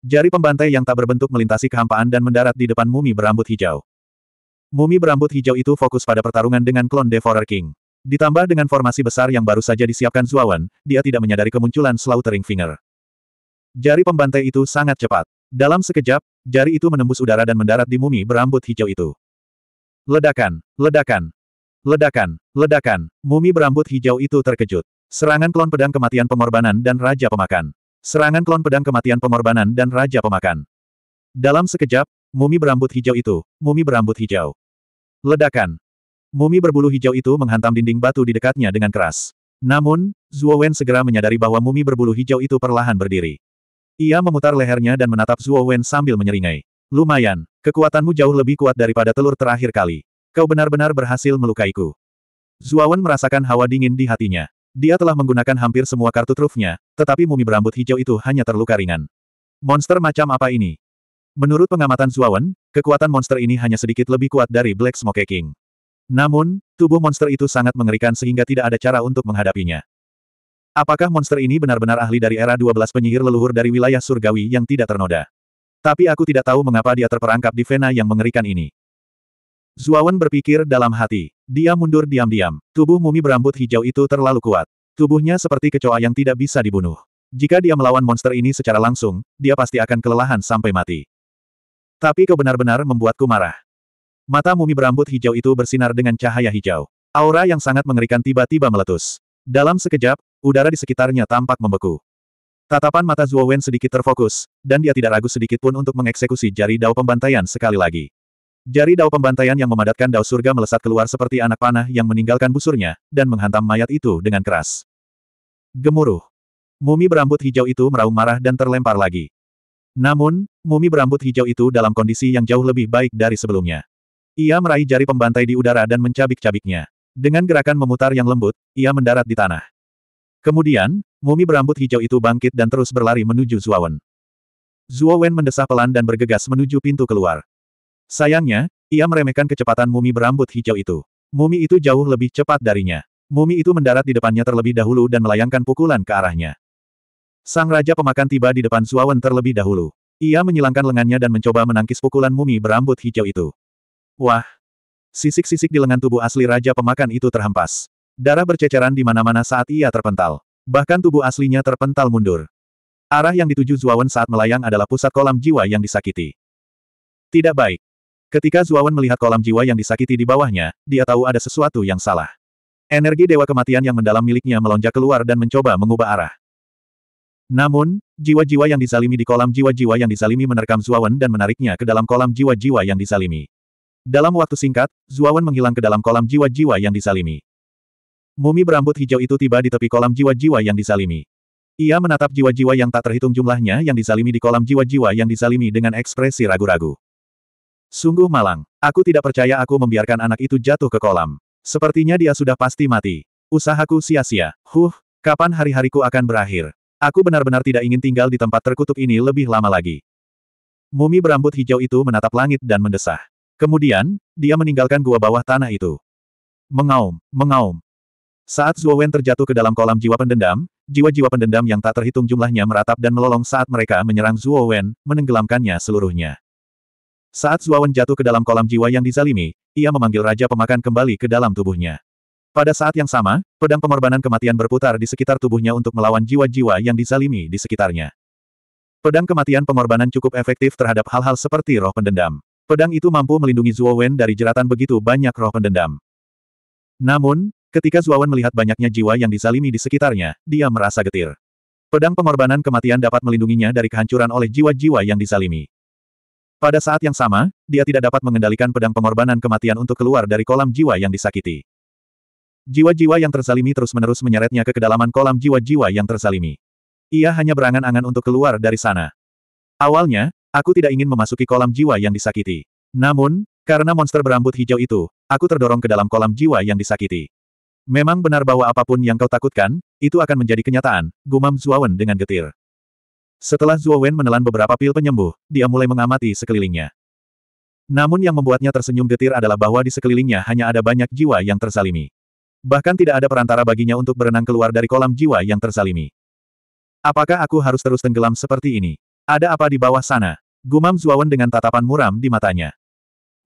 Jari pembantai yang tak berbentuk melintasi kehampaan dan mendarat di depan mumi berambut hijau. Mumi berambut hijau itu fokus pada pertarungan dengan klon Devourer King. Ditambah dengan formasi besar yang baru saja disiapkan Zuawan, dia tidak menyadari kemunculan Slaughtering Finger. Jari pembantai itu sangat cepat. Dalam sekejap, jari itu menembus udara dan mendarat di mumi berambut hijau itu. Ledakan, ledakan, ledakan, ledakan, mumi berambut hijau itu terkejut. Serangan klon pedang kematian pengorbanan dan Raja Pemakan. Serangan klon pedang kematian pengorbanan dan Raja Pemakan. Dalam sekejap, mumi berambut hijau itu, mumi berambut hijau. Ledakan. Mumi berbulu hijau itu menghantam dinding batu di dekatnya dengan keras. Namun, Zhuo Wen segera menyadari bahwa mumi berbulu hijau itu perlahan berdiri. Ia memutar lehernya dan menatap Zhuo Wen sambil menyeringai. Lumayan, kekuatanmu jauh lebih kuat daripada telur terakhir kali. Kau benar-benar berhasil melukaiku. Zhuo Wen merasakan hawa dingin di hatinya. Dia telah menggunakan hampir semua kartu trufnya, tetapi mumi berambut hijau itu hanya terluka ringan. Monster macam apa ini? Menurut pengamatan Zuawan, kekuatan monster ini hanya sedikit lebih kuat dari Black Smoke King. Namun, tubuh monster itu sangat mengerikan sehingga tidak ada cara untuk menghadapinya. Apakah monster ini benar-benar ahli dari era 12 penyihir leluhur dari wilayah surgawi yang tidak ternoda? Tapi aku tidak tahu mengapa dia terperangkap di vena yang mengerikan ini. Zuawan berpikir dalam hati. Dia mundur diam-diam. Tubuh mumi berambut hijau itu terlalu kuat. Tubuhnya seperti kecoa yang tidak bisa dibunuh. Jika dia melawan monster ini secara langsung, dia pasti akan kelelahan sampai mati. Tapi kau benar-benar membuatku marah. Mata mumi berambut hijau itu bersinar dengan cahaya hijau. Aura yang sangat mengerikan tiba-tiba meletus. Dalam sekejap, udara di sekitarnya tampak membeku. Tatapan mata Zhuo Wen sedikit terfokus, dan dia tidak ragu sedikit pun untuk mengeksekusi jari dao pembantaian sekali lagi. Jari dao pembantaian yang memadatkan dao surga melesat keluar seperti anak panah yang meninggalkan busurnya, dan menghantam mayat itu dengan keras. Gemuruh. Mumi berambut hijau itu meraung marah dan terlempar lagi. Namun, mumi berambut hijau itu dalam kondisi yang jauh lebih baik dari sebelumnya. Ia meraih jari pembantai di udara dan mencabik-cabiknya. Dengan gerakan memutar yang lembut, ia mendarat di tanah. Kemudian, mumi berambut hijau itu bangkit dan terus berlari menuju Zuawan. Zuawan mendesah pelan dan bergegas menuju pintu keluar. Sayangnya, ia meremehkan kecepatan mumi berambut hijau itu. Mumi itu jauh lebih cepat darinya. Mumi itu mendarat di depannya terlebih dahulu dan melayangkan pukulan ke arahnya. Sang Raja Pemakan tiba di depan Suawan terlebih dahulu. Ia menyilangkan lengannya dan mencoba menangkis pukulan mumi berambut hijau itu. Wah! Sisik-sisik di lengan tubuh asli Raja Pemakan itu terhempas. Darah berceceran di mana-mana saat ia terpental. Bahkan tubuh aslinya terpental mundur. Arah yang dituju Zuawan saat melayang adalah pusat kolam jiwa yang disakiti. Tidak baik. Ketika Zuawan melihat kolam jiwa yang disakiti di bawahnya, dia tahu ada sesuatu yang salah. Energi Dewa Kematian yang mendalam miliknya melonjak keluar dan mencoba mengubah arah. Namun, jiwa-jiwa yang disalimi di kolam jiwa-jiwa yang disalimi menerkam Zuawan dan menariknya ke dalam kolam jiwa-jiwa yang disalimi. Dalam waktu singkat, Zuawan menghilang ke dalam kolam jiwa-jiwa yang disalimi. Mumi berambut hijau itu tiba di tepi kolam jiwa-jiwa yang disalimi. Ia menatap jiwa-jiwa yang tak terhitung jumlahnya yang disalimi di kolam jiwa-jiwa yang disalimi dengan ekspresi ragu-ragu. Sungguh malang. Aku tidak percaya aku membiarkan anak itu jatuh ke kolam. Sepertinya dia sudah pasti mati. Usahaku sia-sia. Huh, kapan hari-hariku akan berakhir? Aku benar-benar tidak ingin tinggal di tempat terkutuk ini lebih lama lagi. Mumi berambut hijau itu menatap langit dan mendesah. Kemudian, dia meninggalkan gua bawah tanah itu. Mengaum, mengaum. Saat Zhuo Wen terjatuh ke dalam kolam jiwa pendendam, jiwa-jiwa pendendam yang tak terhitung jumlahnya meratap dan melolong saat mereka menyerang Zhuo Wen, menenggelamkannya seluruhnya. Saat Zhuo Wen jatuh ke dalam kolam jiwa yang dizalimi, ia memanggil Raja Pemakan kembali ke dalam tubuhnya. Pada saat yang sama, pedang pengorbanan kematian berputar di sekitar tubuhnya untuk melawan jiwa-jiwa yang dizalimi di sekitarnya. Pedang kematian pengorbanan cukup efektif terhadap hal-hal seperti roh pendendam. Pedang itu mampu melindungi Zuo Wen dari jeratan begitu banyak roh pendendam. Namun, ketika Zuo Wen melihat banyaknya jiwa yang dizalimi di sekitarnya, dia merasa getir. Pedang pengorbanan kematian dapat melindunginya dari kehancuran oleh jiwa-jiwa yang dizalimi. Pada saat yang sama, dia tidak dapat mengendalikan pedang pengorbanan kematian untuk keluar dari kolam jiwa yang disakiti. Jiwa-jiwa yang tersalimi terus-menerus menyeretnya ke kedalaman kolam jiwa-jiwa yang tersalimi. Ia hanya berangan-angan untuk keluar dari sana. Awalnya, aku tidak ingin memasuki kolam jiwa yang disakiti. Namun, karena monster berambut hijau itu, aku terdorong ke dalam kolam jiwa yang disakiti. Memang benar bahwa apapun yang kau takutkan, itu akan menjadi kenyataan, gumam Zuawen dengan getir. Setelah Zuawen menelan beberapa pil penyembuh, dia mulai mengamati sekelilingnya. Namun yang membuatnya tersenyum getir adalah bahwa di sekelilingnya hanya ada banyak jiwa yang tersalimi. Bahkan tidak ada perantara baginya untuk berenang keluar dari kolam jiwa yang tersalimi. Apakah aku harus terus tenggelam seperti ini? Ada apa di bawah sana? Gumam Zuawan dengan tatapan muram di matanya.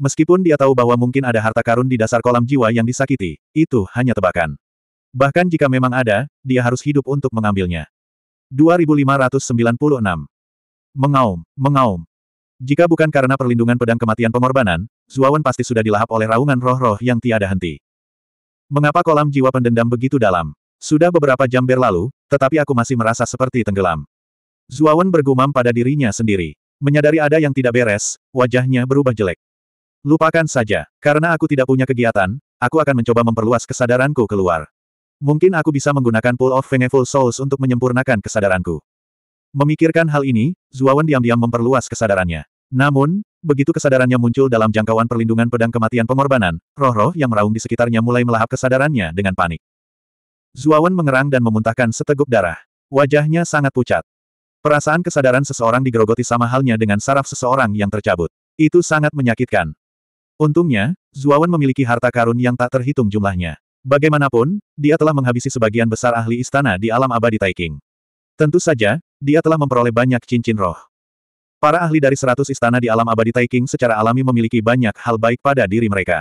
Meskipun dia tahu bahwa mungkin ada harta karun di dasar kolam jiwa yang disakiti, itu hanya tebakan. Bahkan jika memang ada, dia harus hidup untuk mengambilnya. 2596 Mengaum, mengaum. Jika bukan karena perlindungan pedang kematian pengorbanan, Zuawan pasti sudah dilahap oleh raungan roh-roh yang tiada henti. Mengapa kolam jiwa pendendam begitu dalam? Sudah beberapa jam berlalu, tetapi aku masih merasa seperti tenggelam. Zuawan bergumam pada dirinya sendiri. Menyadari ada yang tidak beres, wajahnya berubah jelek. Lupakan saja, karena aku tidak punya kegiatan, aku akan mencoba memperluas kesadaranku keluar. Mungkin aku bisa menggunakan Pool of Vengeful Souls untuk menyempurnakan kesadaranku. Memikirkan hal ini, Zuawan diam-diam memperluas kesadarannya. Namun, Begitu kesadarannya muncul dalam jangkauan perlindungan pedang kematian pengorbanan, roh-roh yang meraung di sekitarnya mulai melahap kesadarannya dengan panik. Zuawan mengerang dan memuntahkan seteguk darah. Wajahnya sangat pucat. Perasaan kesadaran seseorang digerogoti sama halnya dengan saraf seseorang yang tercabut. Itu sangat menyakitkan. Untungnya, Zuawan memiliki harta karun yang tak terhitung jumlahnya. Bagaimanapun, dia telah menghabisi sebagian besar ahli istana di alam abadi Taiking. Tentu saja, dia telah memperoleh banyak cincin roh. Para ahli dari seratus istana di alam abadi Taiking secara alami memiliki banyak hal baik pada diri mereka.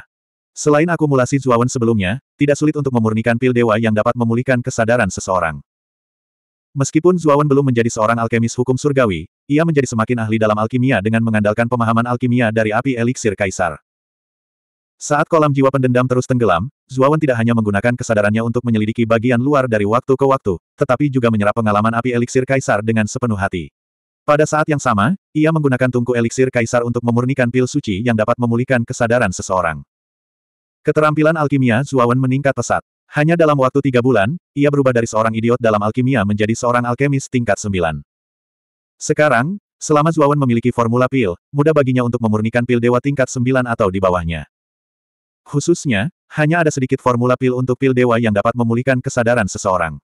Selain akumulasi Zuawan sebelumnya, tidak sulit untuk memurnikan pil dewa yang dapat memulihkan kesadaran seseorang. Meskipun Zuawan belum menjadi seorang alkemis hukum surgawi, ia menjadi semakin ahli dalam alkimia dengan mengandalkan pemahaman alkimia dari api eliksir kaisar. Saat kolam jiwa pendendam terus tenggelam, Zuawan tidak hanya menggunakan kesadarannya untuk menyelidiki bagian luar dari waktu ke waktu, tetapi juga menyerap pengalaman api eliksir kaisar dengan sepenuh hati. Pada saat yang sama, ia menggunakan tungku eliksir kaisar untuk memurnikan pil suci yang dapat memulihkan kesadaran seseorang. Keterampilan alkimia Zuawan meningkat pesat. Hanya dalam waktu tiga bulan, ia berubah dari seorang idiot dalam alkimia menjadi seorang alkemis tingkat sembilan. Sekarang, selama Zuawan memiliki formula pil, mudah baginya untuk memurnikan pil dewa tingkat sembilan atau di bawahnya. Khususnya, hanya ada sedikit formula pil untuk pil dewa yang dapat memulihkan kesadaran seseorang.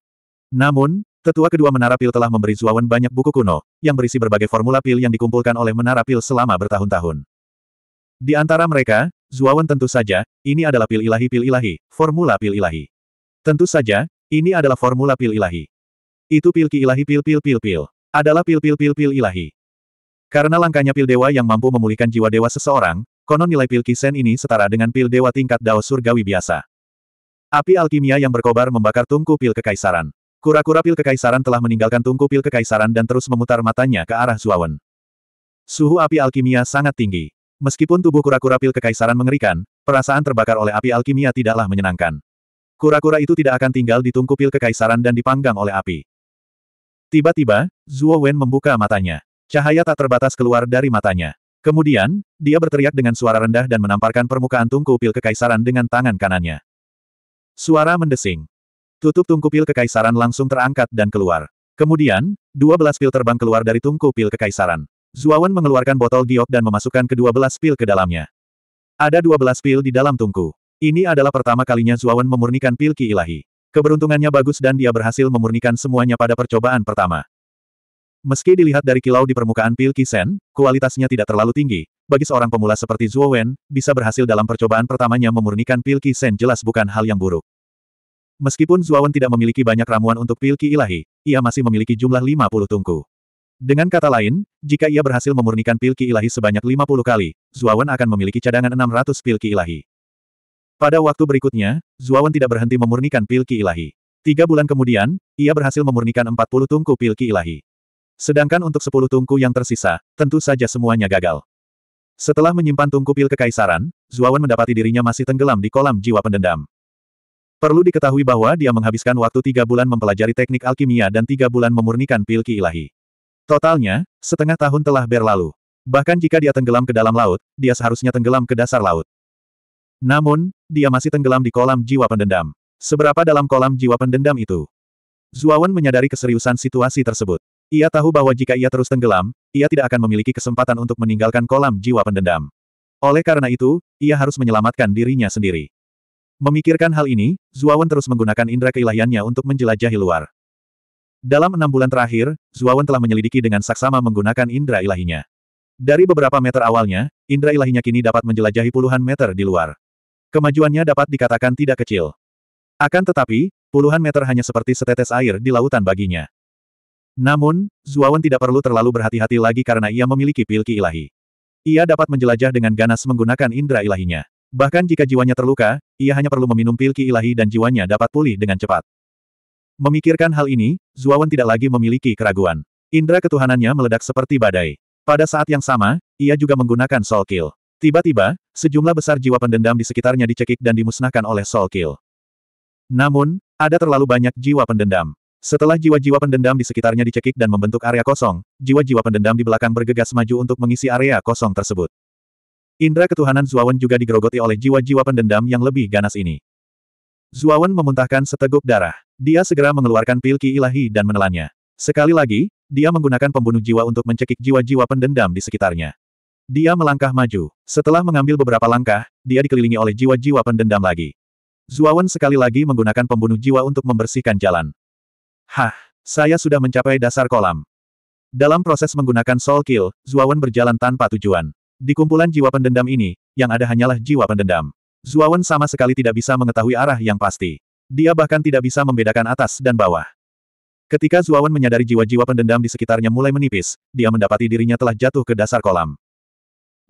Namun, Tetua kedua Menara Pil telah memberi Zuawan banyak buku kuno, yang berisi berbagai formula pil yang dikumpulkan oleh Menara Pil selama bertahun-tahun. Di antara mereka, Zuawan tentu saja, ini adalah pil ilahi-pil ilahi, formula pil ilahi. Tentu saja, ini adalah formula pil ilahi. Itu pil ki ilahi pil-pil-pil-pil. Adalah pil-pil-pil-pil ilahi. Karena langkahnya pil dewa yang mampu memulihkan jiwa dewa seseorang, konon nilai pil kisen ini setara dengan pil dewa tingkat dao surgawi biasa. Api alkimia yang berkobar membakar tungku pil kekaisaran. Kura-kura pil kekaisaran telah meninggalkan tungku pil kekaisaran dan terus memutar matanya ke arah Zuawan. Suhu api alkimia sangat tinggi. Meskipun tubuh kura-kura pil kekaisaran mengerikan, perasaan terbakar oleh api alkimia tidaklah menyenangkan. Kura-kura itu tidak akan tinggal di tungku pil kekaisaran dan dipanggang oleh api. Tiba-tiba, Zuo Wen membuka matanya. Cahaya tak terbatas keluar dari matanya. Kemudian, dia berteriak dengan suara rendah dan menamparkan permukaan tungku pil kekaisaran dengan tangan kanannya. Suara mendesing. Tutup tungku pil kekaisaran langsung terangkat dan keluar. Kemudian, dua belas pil terbang keluar dari tungku pil kekaisaran. Zuawan mengeluarkan botol giok dan memasukkan kedua belas pil ke dalamnya. Ada dua belas pil di dalam tungku. Ini adalah pertama kalinya Zuawan memurnikan pil ki ilahi. Keberuntungannya bagus dan dia berhasil memurnikan semuanya pada percobaan pertama. Meski dilihat dari kilau di permukaan pil ki sen, kualitasnya tidak terlalu tinggi. Bagi seorang pemula seperti Zuowen, bisa berhasil dalam percobaan pertamanya memurnikan pil ki sen jelas bukan hal yang buruk. Meskipun Zuawan tidak memiliki banyak ramuan untuk pilki ilahi, ia masih memiliki jumlah 50 tungku. Dengan kata lain, jika ia berhasil memurnikan pilki ilahi sebanyak 50 kali, Zuawan akan memiliki cadangan 600 pilki ilahi. Pada waktu berikutnya, Zuawan tidak berhenti memurnikan pilki ilahi. Tiga bulan kemudian, ia berhasil memurnikan 40 tungku pilki ilahi. Sedangkan untuk 10 tungku yang tersisa, tentu saja semuanya gagal. Setelah menyimpan tungku pil kekaisaran, Zuawan mendapati dirinya masih tenggelam di kolam jiwa pendendam. Perlu diketahui bahwa dia menghabiskan waktu tiga bulan mempelajari teknik alkimia dan tiga bulan memurnikan pilki ilahi. Totalnya, setengah tahun telah berlalu. Bahkan jika dia tenggelam ke dalam laut, dia seharusnya tenggelam ke dasar laut. Namun, dia masih tenggelam di kolam jiwa pendendam. Seberapa dalam kolam jiwa pendendam itu? Zuawan menyadari keseriusan situasi tersebut. Ia tahu bahwa jika ia terus tenggelam, ia tidak akan memiliki kesempatan untuk meninggalkan kolam jiwa pendendam. Oleh karena itu, ia harus menyelamatkan dirinya sendiri. Memikirkan hal ini, Zuawan terus menggunakan indera keilahiannya untuk menjelajahi luar. Dalam enam bulan terakhir, Zuawan telah menyelidiki dengan saksama menggunakan indera ilahinya. Dari beberapa meter awalnya, indera ilahinya kini dapat menjelajahi puluhan meter di luar. Kemajuannya dapat dikatakan tidak kecil. Akan tetapi, puluhan meter hanya seperti setetes air di lautan baginya. Namun, Zuawan tidak perlu terlalu berhati-hati lagi karena ia memiliki pilki ilahi. Ia dapat menjelajah dengan ganas menggunakan indera ilahinya. Bahkan jika jiwanya terluka, ia hanya perlu meminum pil ki ilahi dan jiwanya dapat pulih dengan cepat. Memikirkan hal ini, Zuawan tidak lagi memiliki keraguan. Indra ketuhanannya meledak seperti badai. Pada saat yang sama, ia juga menggunakan Soul Kill. Tiba-tiba, sejumlah besar jiwa pendendam di sekitarnya dicekik dan dimusnahkan oleh Soul Kill. Namun, ada terlalu banyak jiwa pendendam. Setelah jiwa-jiwa pendendam di sekitarnya dicekik dan membentuk area kosong, jiwa-jiwa pendendam di belakang bergegas maju untuk mengisi area kosong tersebut. Indra ketuhanan Zuawan juga digerogoti oleh jiwa-jiwa pendendam yang lebih ganas ini. Zuawan memuntahkan seteguk darah. Dia segera mengeluarkan pil ki ilahi dan menelannya. Sekali lagi, dia menggunakan pembunuh jiwa untuk mencekik jiwa-jiwa pendendam di sekitarnya. Dia melangkah maju. Setelah mengambil beberapa langkah, dia dikelilingi oleh jiwa-jiwa pendendam lagi. Zuawan sekali lagi menggunakan pembunuh jiwa untuk membersihkan jalan. Hah, saya sudah mencapai dasar kolam. Dalam proses menggunakan soul kill, Zuawan berjalan tanpa tujuan. Di kumpulan jiwa pendendam ini, yang ada hanyalah jiwa pendendam. Zuawan sama sekali tidak bisa mengetahui arah yang pasti. Dia bahkan tidak bisa membedakan atas dan bawah. Ketika Zuawan menyadari jiwa-jiwa pendendam di sekitarnya mulai menipis, dia mendapati dirinya telah jatuh ke dasar kolam.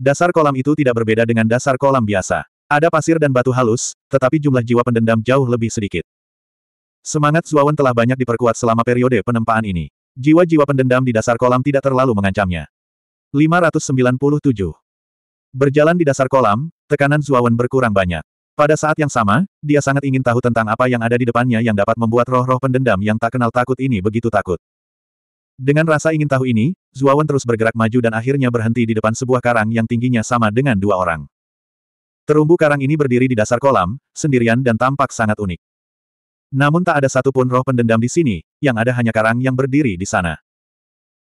Dasar kolam itu tidak berbeda dengan dasar kolam biasa. Ada pasir dan batu halus, tetapi jumlah jiwa pendendam jauh lebih sedikit. Semangat Zuawan telah banyak diperkuat selama periode penempaan ini. Jiwa-jiwa pendendam di dasar kolam tidak terlalu mengancamnya. 597. Berjalan di dasar kolam, tekanan Zuawan berkurang banyak. Pada saat yang sama, dia sangat ingin tahu tentang apa yang ada di depannya yang dapat membuat roh-roh pendendam yang tak kenal takut ini begitu takut. Dengan rasa ingin tahu ini, Zuawan terus bergerak maju dan akhirnya berhenti di depan sebuah karang yang tingginya sama dengan dua orang. Terumbu karang ini berdiri di dasar kolam, sendirian dan tampak sangat unik. Namun tak ada satupun roh pendendam di sini, yang ada hanya karang yang berdiri di sana.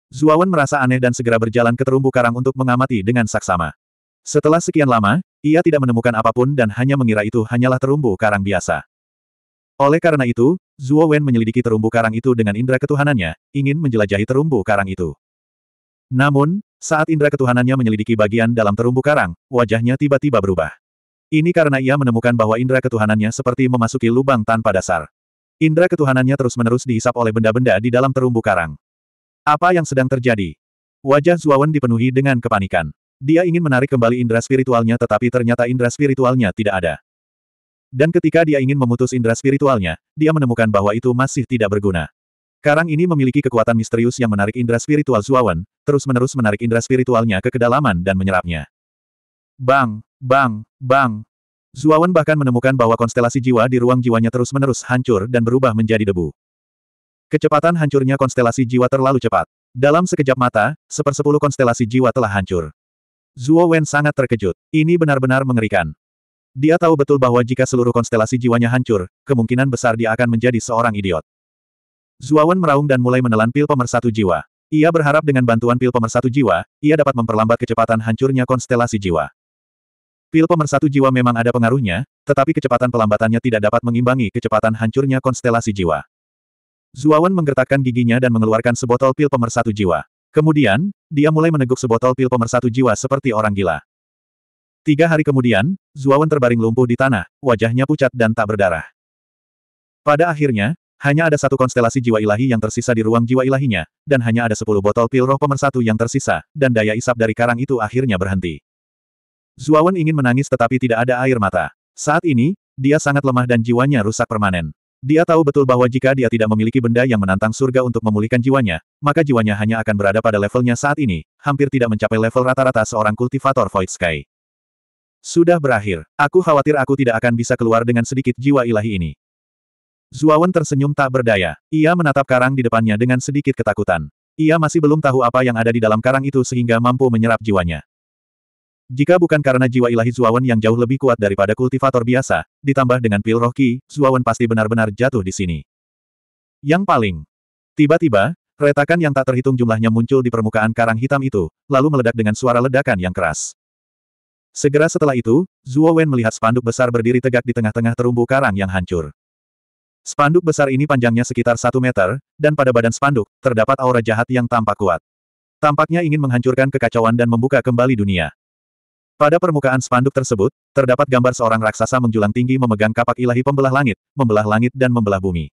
Zuawan merasa aneh dan segera berjalan ke terumbu karang untuk mengamati dengan saksama. Setelah sekian lama, ia tidak menemukan apapun dan hanya mengira itu hanyalah terumbu karang biasa. Oleh karena itu, Zuo Wen menyelidiki terumbu karang itu dengan indera ketuhanannya, ingin menjelajahi terumbu karang itu. Namun, saat indera ketuhanannya menyelidiki bagian dalam terumbu karang, wajahnya tiba-tiba berubah. Ini karena ia menemukan bahwa indera ketuhanannya seperti memasuki lubang tanpa dasar. Indera ketuhanannya terus-menerus dihisap oleh benda-benda di dalam terumbu karang. Apa yang sedang terjadi? Wajah Zuawan dipenuhi dengan kepanikan. Dia ingin menarik kembali indera spiritualnya tetapi ternyata indera spiritualnya tidak ada. Dan ketika dia ingin memutus indera spiritualnya, dia menemukan bahwa itu masih tidak berguna. Karang ini memiliki kekuatan misterius yang menarik indera spiritual Zuawan, terus-menerus menarik indera spiritualnya ke kedalaman dan menyerapnya. Bang, bang, bang. Zuawan bahkan menemukan bahwa konstelasi jiwa di ruang jiwanya terus-menerus hancur dan berubah menjadi debu. Kecepatan hancurnya konstelasi jiwa terlalu cepat. Dalam sekejap mata, sepersepuluh konstelasi jiwa telah hancur. Zuo Wen sangat terkejut. Ini benar-benar mengerikan. Dia tahu betul bahwa jika seluruh konstelasi jiwanya hancur, kemungkinan besar dia akan menjadi seorang idiot. Wen meraung dan mulai menelan pil pemersatu jiwa. Ia berharap dengan bantuan pil pemersatu jiwa, ia dapat memperlambat kecepatan hancurnya konstelasi jiwa. Pil pemersatu jiwa memang ada pengaruhnya, tetapi kecepatan pelambatannya tidak dapat mengimbangi kecepatan hancurnya konstelasi jiwa. Zuawan menggertakkan giginya dan mengeluarkan sebotol pil pemersatu jiwa. Kemudian, dia mulai meneguk sebotol pil pemersatu jiwa seperti orang gila. Tiga hari kemudian, Zuawan terbaring lumpuh di tanah, wajahnya pucat dan tak berdarah. Pada akhirnya, hanya ada satu konstelasi jiwa ilahi yang tersisa di ruang jiwa ilahinya, dan hanya ada sepuluh botol pil roh pemersatu yang tersisa, dan daya isap dari karang itu akhirnya berhenti. Zuawan ingin menangis tetapi tidak ada air mata. Saat ini, dia sangat lemah dan jiwanya rusak permanen. Dia tahu betul bahwa jika dia tidak memiliki benda yang menantang surga untuk memulihkan jiwanya, maka jiwanya hanya akan berada pada levelnya saat ini, hampir tidak mencapai level rata-rata seorang kultivator Void Sky. Sudah berakhir. Aku khawatir aku tidak akan bisa keluar dengan sedikit jiwa ilahi ini. Zuawan tersenyum tak berdaya. Ia menatap karang di depannya dengan sedikit ketakutan. Ia masih belum tahu apa yang ada di dalam karang itu sehingga mampu menyerap jiwanya. Jika bukan karena jiwa ilahi Zuawan yang jauh lebih kuat daripada kultivator biasa, ditambah dengan pil roh Ki, Zuawan pasti benar-benar jatuh di sini. Yang paling. Tiba-tiba, retakan yang tak terhitung jumlahnya muncul di permukaan karang hitam itu, lalu meledak dengan suara ledakan yang keras. Segera setelah itu, Zuo melihat spanduk besar berdiri tegak di tengah-tengah terumbu karang yang hancur. Spanduk besar ini panjangnya sekitar satu meter, dan pada badan spanduk, terdapat aura jahat yang tampak kuat. Tampaknya ingin menghancurkan kekacauan dan membuka kembali dunia. Pada permukaan spanduk tersebut, terdapat gambar seorang raksasa menjulang tinggi memegang kapak ilahi pembelah langit, membelah langit dan membelah bumi.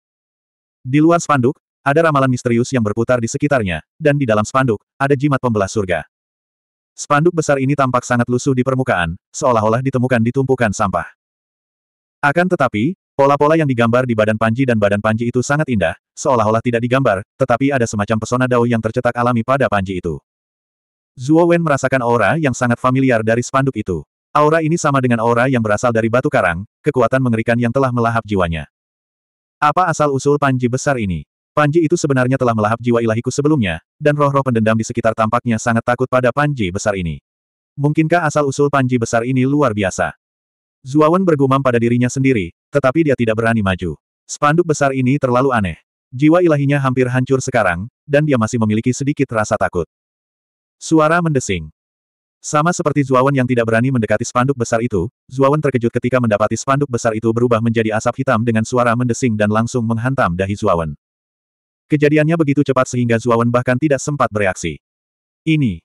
Di luar spanduk, ada ramalan misterius yang berputar di sekitarnya, dan di dalam spanduk, ada jimat pembelah surga. Spanduk besar ini tampak sangat lusuh di permukaan, seolah-olah ditemukan di tumpukan sampah. Akan tetapi, pola-pola yang digambar di badan Panji dan badan Panji itu sangat indah, seolah-olah tidak digambar, tetapi ada semacam pesona dao yang tercetak alami pada Panji itu. Zuo Wen merasakan aura yang sangat familiar dari spanduk itu. Aura ini sama dengan aura yang berasal dari batu karang, kekuatan mengerikan yang telah melahap jiwanya. Apa asal-usul panji besar ini? Panji itu sebenarnya telah melahap jiwa ilahiku sebelumnya, dan roh-roh pendendam di sekitar tampaknya sangat takut pada panji besar ini. Mungkinkah asal-usul panji besar ini luar biasa? Wen bergumam pada dirinya sendiri, tetapi dia tidak berani maju. Spanduk besar ini terlalu aneh. Jiwa ilahinya hampir hancur sekarang, dan dia masih memiliki sedikit rasa takut. Suara mendesing. Sama seperti Zuawan yang tidak berani mendekati spanduk besar itu, Zuawan terkejut ketika mendapati spanduk besar itu berubah menjadi asap hitam dengan suara mendesing dan langsung menghantam dahi Zuawan. Kejadiannya begitu cepat sehingga Zuawan bahkan tidak sempat bereaksi. Ini.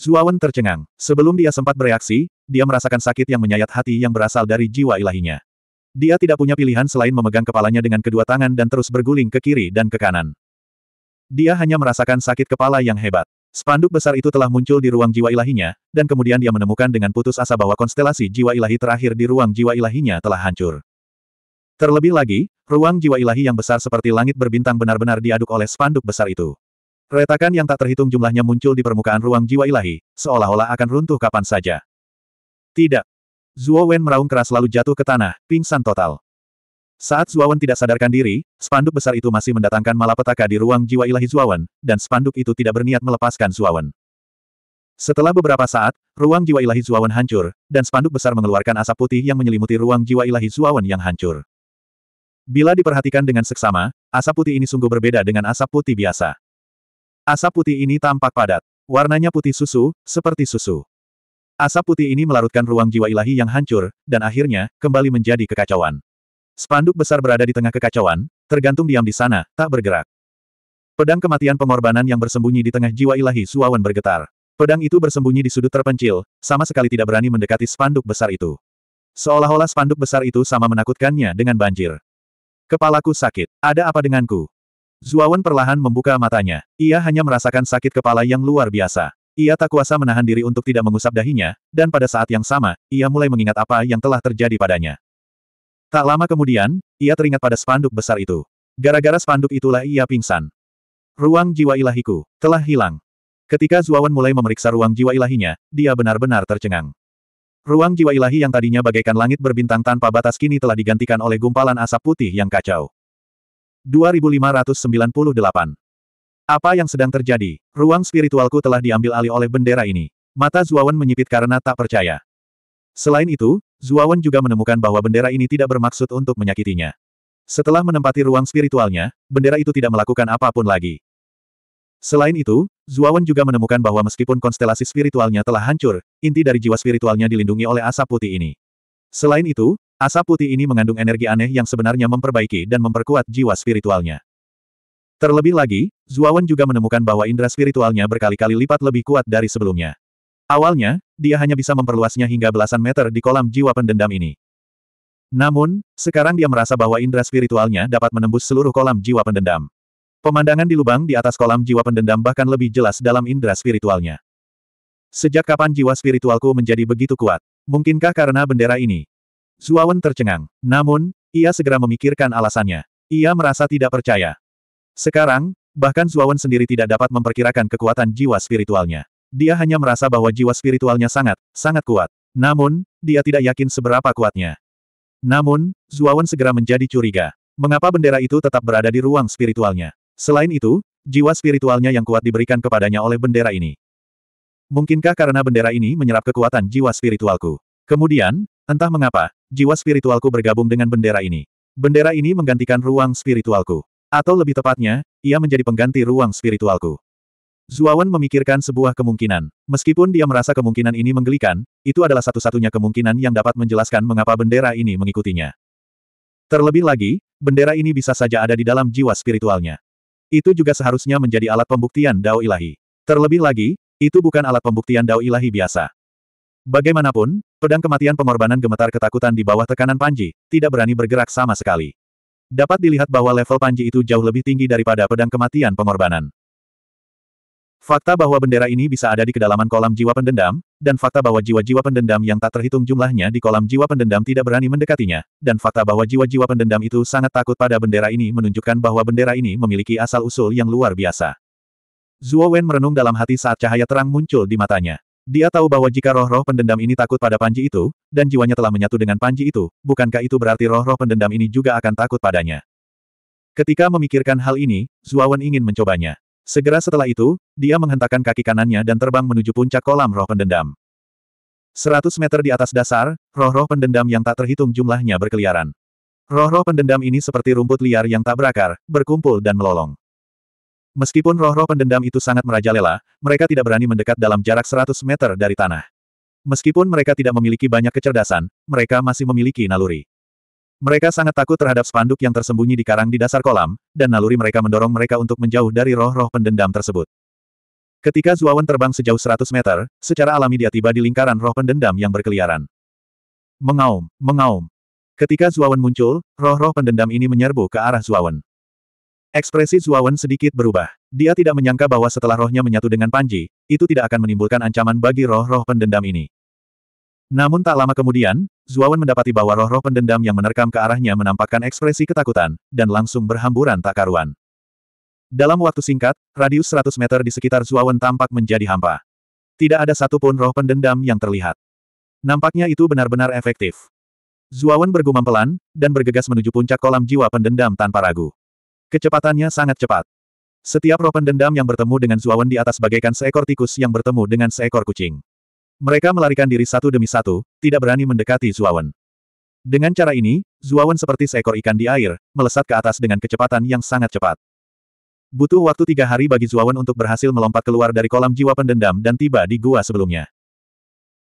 Zuawan tercengang. Sebelum dia sempat bereaksi, dia merasakan sakit yang menyayat hati yang berasal dari jiwa ilahinya. Dia tidak punya pilihan selain memegang kepalanya dengan kedua tangan dan terus berguling ke kiri dan ke kanan. Dia hanya merasakan sakit kepala yang hebat. Spanduk besar itu telah muncul di ruang jiwa ilahinya, dan kemudian dia menemukan dengan putus asa bahwa konstelasi jiwa ilahi terakhir di ruang jiwa ilahinya telah hancur. Terlebih lagi, ruang jiwa ilahi yang besar seperti langit berbintang benar-benar diaduk oleh spanduk besar itu. Retakan yang tak terhitung jumlahnya muncul di permukaan ruang jiwa ilahi, seolah-olah akan runtuh kapan saja. Tidak. Zhuo Wen meraung keras lalu jatuh ke tanah, pingsan total. Saat Zuawan tidak sadarkan diri, spanduk besar itu masih mendatangkan malapetaka di ruang jiwa ilahi Zuawan, dan spanduk itu tidak berniat melepaskan Zuawan. Setelah beberapa saat, ruang jiwa ilahi Zuawan hancur, dan spanduk besar mengeluarkan asap putih yang menyelimuti ruang jiwa ilahi Zuawan yang hancur. Bila diperhatikan dengan seksama, asap putih ini sungguh berbeda dengan asap putih biasa. Asap putih ini tampak padat. Warnanya putih susu, seperti susu. Asap putih ini melarutkan ruang jiwa ilahi yang hancur, dan akhirnya, kembali menjadi kekacauan. Spanduk besar berada di tengah kekacauan, tergantung diam di sana, tak bergerak. Pedang kematian pengorbanan yang bersembunyi di tengah jiwa ilahi Suawan bergetar. Pedang itu bersembunyi di sudut terpencil, sama sekali tidak berani mendekati spanduk besar itu. Seolah-olah spanduk besar itu sama menakutkannya dengan banjir. Kepalaku sakit. Ada apa denganku? Zuawan perlahan membuka matanya. Ia hanya merasakan sakit kepala yang luar biasa. Ia tak kuasa menahan diri untuk tidak mengusap dahinya, dan pada saat yang sama, ia mulai mengingat apa yang telah terjadi padanya. Tak lama kemudian, ia teringat pada spanduk besar itu. Gara-gara spanduk itulah ia pingsan. Ruang jiwa ilahiku telah hilang. Ketika Zuawan mulai memeriksa ruang jiwa ilahinya, dia benar-benar tercengang. Ruang jiwa ilahi yang tadinya bagaikan langit berbintang tanpa batas kini telah digantikan oleh gumpalan asap putih yang kacau. 2598. Apa yang sedang terjadi? Ruang spiritualku telah diambil alih oleh bendera ini. Mata Zuawan menyipit karena tak percaya. Selain itu, Zuawan juga menemukan bahwa bendera ini tidak bermaksud untuk menyakitinya. Setelah menempati ruang spiritualnya, bendera itu tidak melakukan apapun lagi. Selain itu, Zuawan juga menemukan bahwa meskipun konstelasi spiritualnya telah hancur, inti dari jiwa spiritualnya dilindungi oleh asap putih ini. Selain itu, asap putih ini mengandung energi aneh yang sebenarnya memperbaiki dan memperkuat jiwa spiritualnya. Terlebih lagi, Zuawan juga menemukan bahwa indera spiritualnya berkali-kali lipat lebih kuat dari sebelumnya. Awalnya, dia hanya bisa memperluasnya hingga belasan meter di kolam jiwa pendendam ini. Namun, sekarang dia merasa bahwa indera spiritualnya dapat menembus seluruh kolam jiwa pendendam. Pemandangan di lubang di atas kolam jiwa pendendam bahkan lebih jelas dalam indera spiritualnya. Sejak kapan jiwa spiritualku menjadi begitu kuat? Mungkinkah karena bendera ini? Zuawan tercengang. Namun, ia segera memikirkan alasannya. Ia merasa tidak percaya. Sekarang, bahkan Zuawan sendiri tidak dapat memperkirakan kekuatan jiwa spiritualnya. Dia hanya merasa bahwa jiwa spiritualnya sangat, sangat kuat. Namun, dia tidak yakin seberapa kuatnya. Namun, Zuawan segera menjadi curiga. Mengapa bendera itu tetap berada di ruang spiritualnya? Selain itu, jiwa spiritualnya yang kuat diberikan kepadanya oleh bendera ini. Mungkinkah karena bendera ini menyerap kekuatan jiwa spiritualku? Kemudian, entah mengapa, jiwa spiritualku bergabung dengan bendera ini. Bendera ini menggantikan ruang spiritualku. Atau lebih tepatnya, ia menjadi pengganti ruang spiritualku. Zuawan memikirkan sebuah kemungkinan. Meskipun dia merasa kemungkinan ini menggelikan, itu adalah satu-satunya kemungkinan yang dapat menjelaskan mengapa bendera ini mengikutinya. Terlebih lagi, bendera ini bisa saja ada di dalam jiwa spiritualnya. Itu juga seharusnya menjadi alat pembuktian dao ilahi. Terlebih lagi, itu bukan alat pembuktian dao ilahi biasa. Bagaimanapun, pedang kematian pengorbanan gemetar ketakutan di bawah tekanan Panji, tidak berani bergerak sama sekali. Dapat dilihat bahwa level Panji itu jauh lebih tinggi daripada pedang kematian pengorbanan. Fakta bahwa bendera ini bisa ada di kedalaman kolam jiwa pendendam, dan fakta bahwa jiwa-jiwa pendendam yang tak terhitung jumlahnya di kolam jiwa pendendam tidak berani mendekatinya, dan fakta bahwa jiwa-jiwa pendendam itu sangat takut pada bendera ini menunjukkan bahwa bendera ini memiliki asal-usul yang luar biasa. Zuo Wen merenung dalam hati saat cahaya terang muncul di matanya. Dia tahu bahwa jika roh-roh pendendam ini takut pada panji itu, dan jiwanya telah menyatu dengan panji itu, bukankah itu berarti roh-roh pendendam ini juga akan takut padanya? Ketika memikirkan hal ini, Wen ingin mencobanya. Segera setelah itu, dia menghentakkan kaki kanannya dan terbang menuju puncak kolam roh pendendam. Seratus meter di atas dasar, roh-roh pendendam yang tak terhitung jumlahnya berkeliaran. Roh-roh pendendam ini seperti rumput liar yang tak berakar, berkumpul dan melolong. Meskipun roh-roh pendendam itu sangat merajalela, mereka tidak berani mendekat dalam jarak seratus meter dari tanah. Meskipun mereka tidak memiliki banyak kecerdasan, mereka masih memiliki naluri. Mereka sangat takut terhadap spanduk yang tersembunyi di karang di dasar kolam, dan naluri mereka mendorong mereka untuk menjauh dari roh-roh pendendam tersebut. Ketika Zuawan terbang sejauh 100 meter, secara alami dia tiba di lingkaran roh pendendam yang berkeliaran. Mengaum, mengaum. Ketika Zuawan muncul, roh-roh pendendam ini menyerbu ke arah Zuawan. Ekspresi Zuawan sedikit berubah. Dia tidak menyangka bahwa setelah rohnya menyatu dengan Panji, itu tidak akan menimbulkan ancaman bagi roh-roh pendendam ini. Namun tak lama kemudian, Zuawan mendapati bahwa roh-roh pendendam yang menerkam ke arahnya menampakkan ekspresi ketakutan, dan langsung berhamburan tak karuan. Dalam waktu singkat, radius 100 meter di sekitar Zuawan tampak menjadi hampa. Tidak ada satupun roh pendendam yang terlihat. Nampaknya itu benar-benar efektif. Zuawan bergumam pelan, dan bergegas menuju puncak kolam jiwa pendendam tanpa ragu. Kecepatannya sangat cepat. Setiap roh pendendam yang bertemu dengan Zuawan di atas bagaikan seekor tikus yang bertemu dengan seekor kucing. Mereka melarikan diri satu demi satu, tidak berani mendekati Zuawan. Dengan cara ini, Zuawan seperti seekor ikan di air, melesat ke atas dengan kecepatan yang sangat cepat. Butuh waktu tiga hari bagi Zuawan untuk berhasil melompat keluar dari kolam jiwa pendendam dan tiba di gua sebelumnya.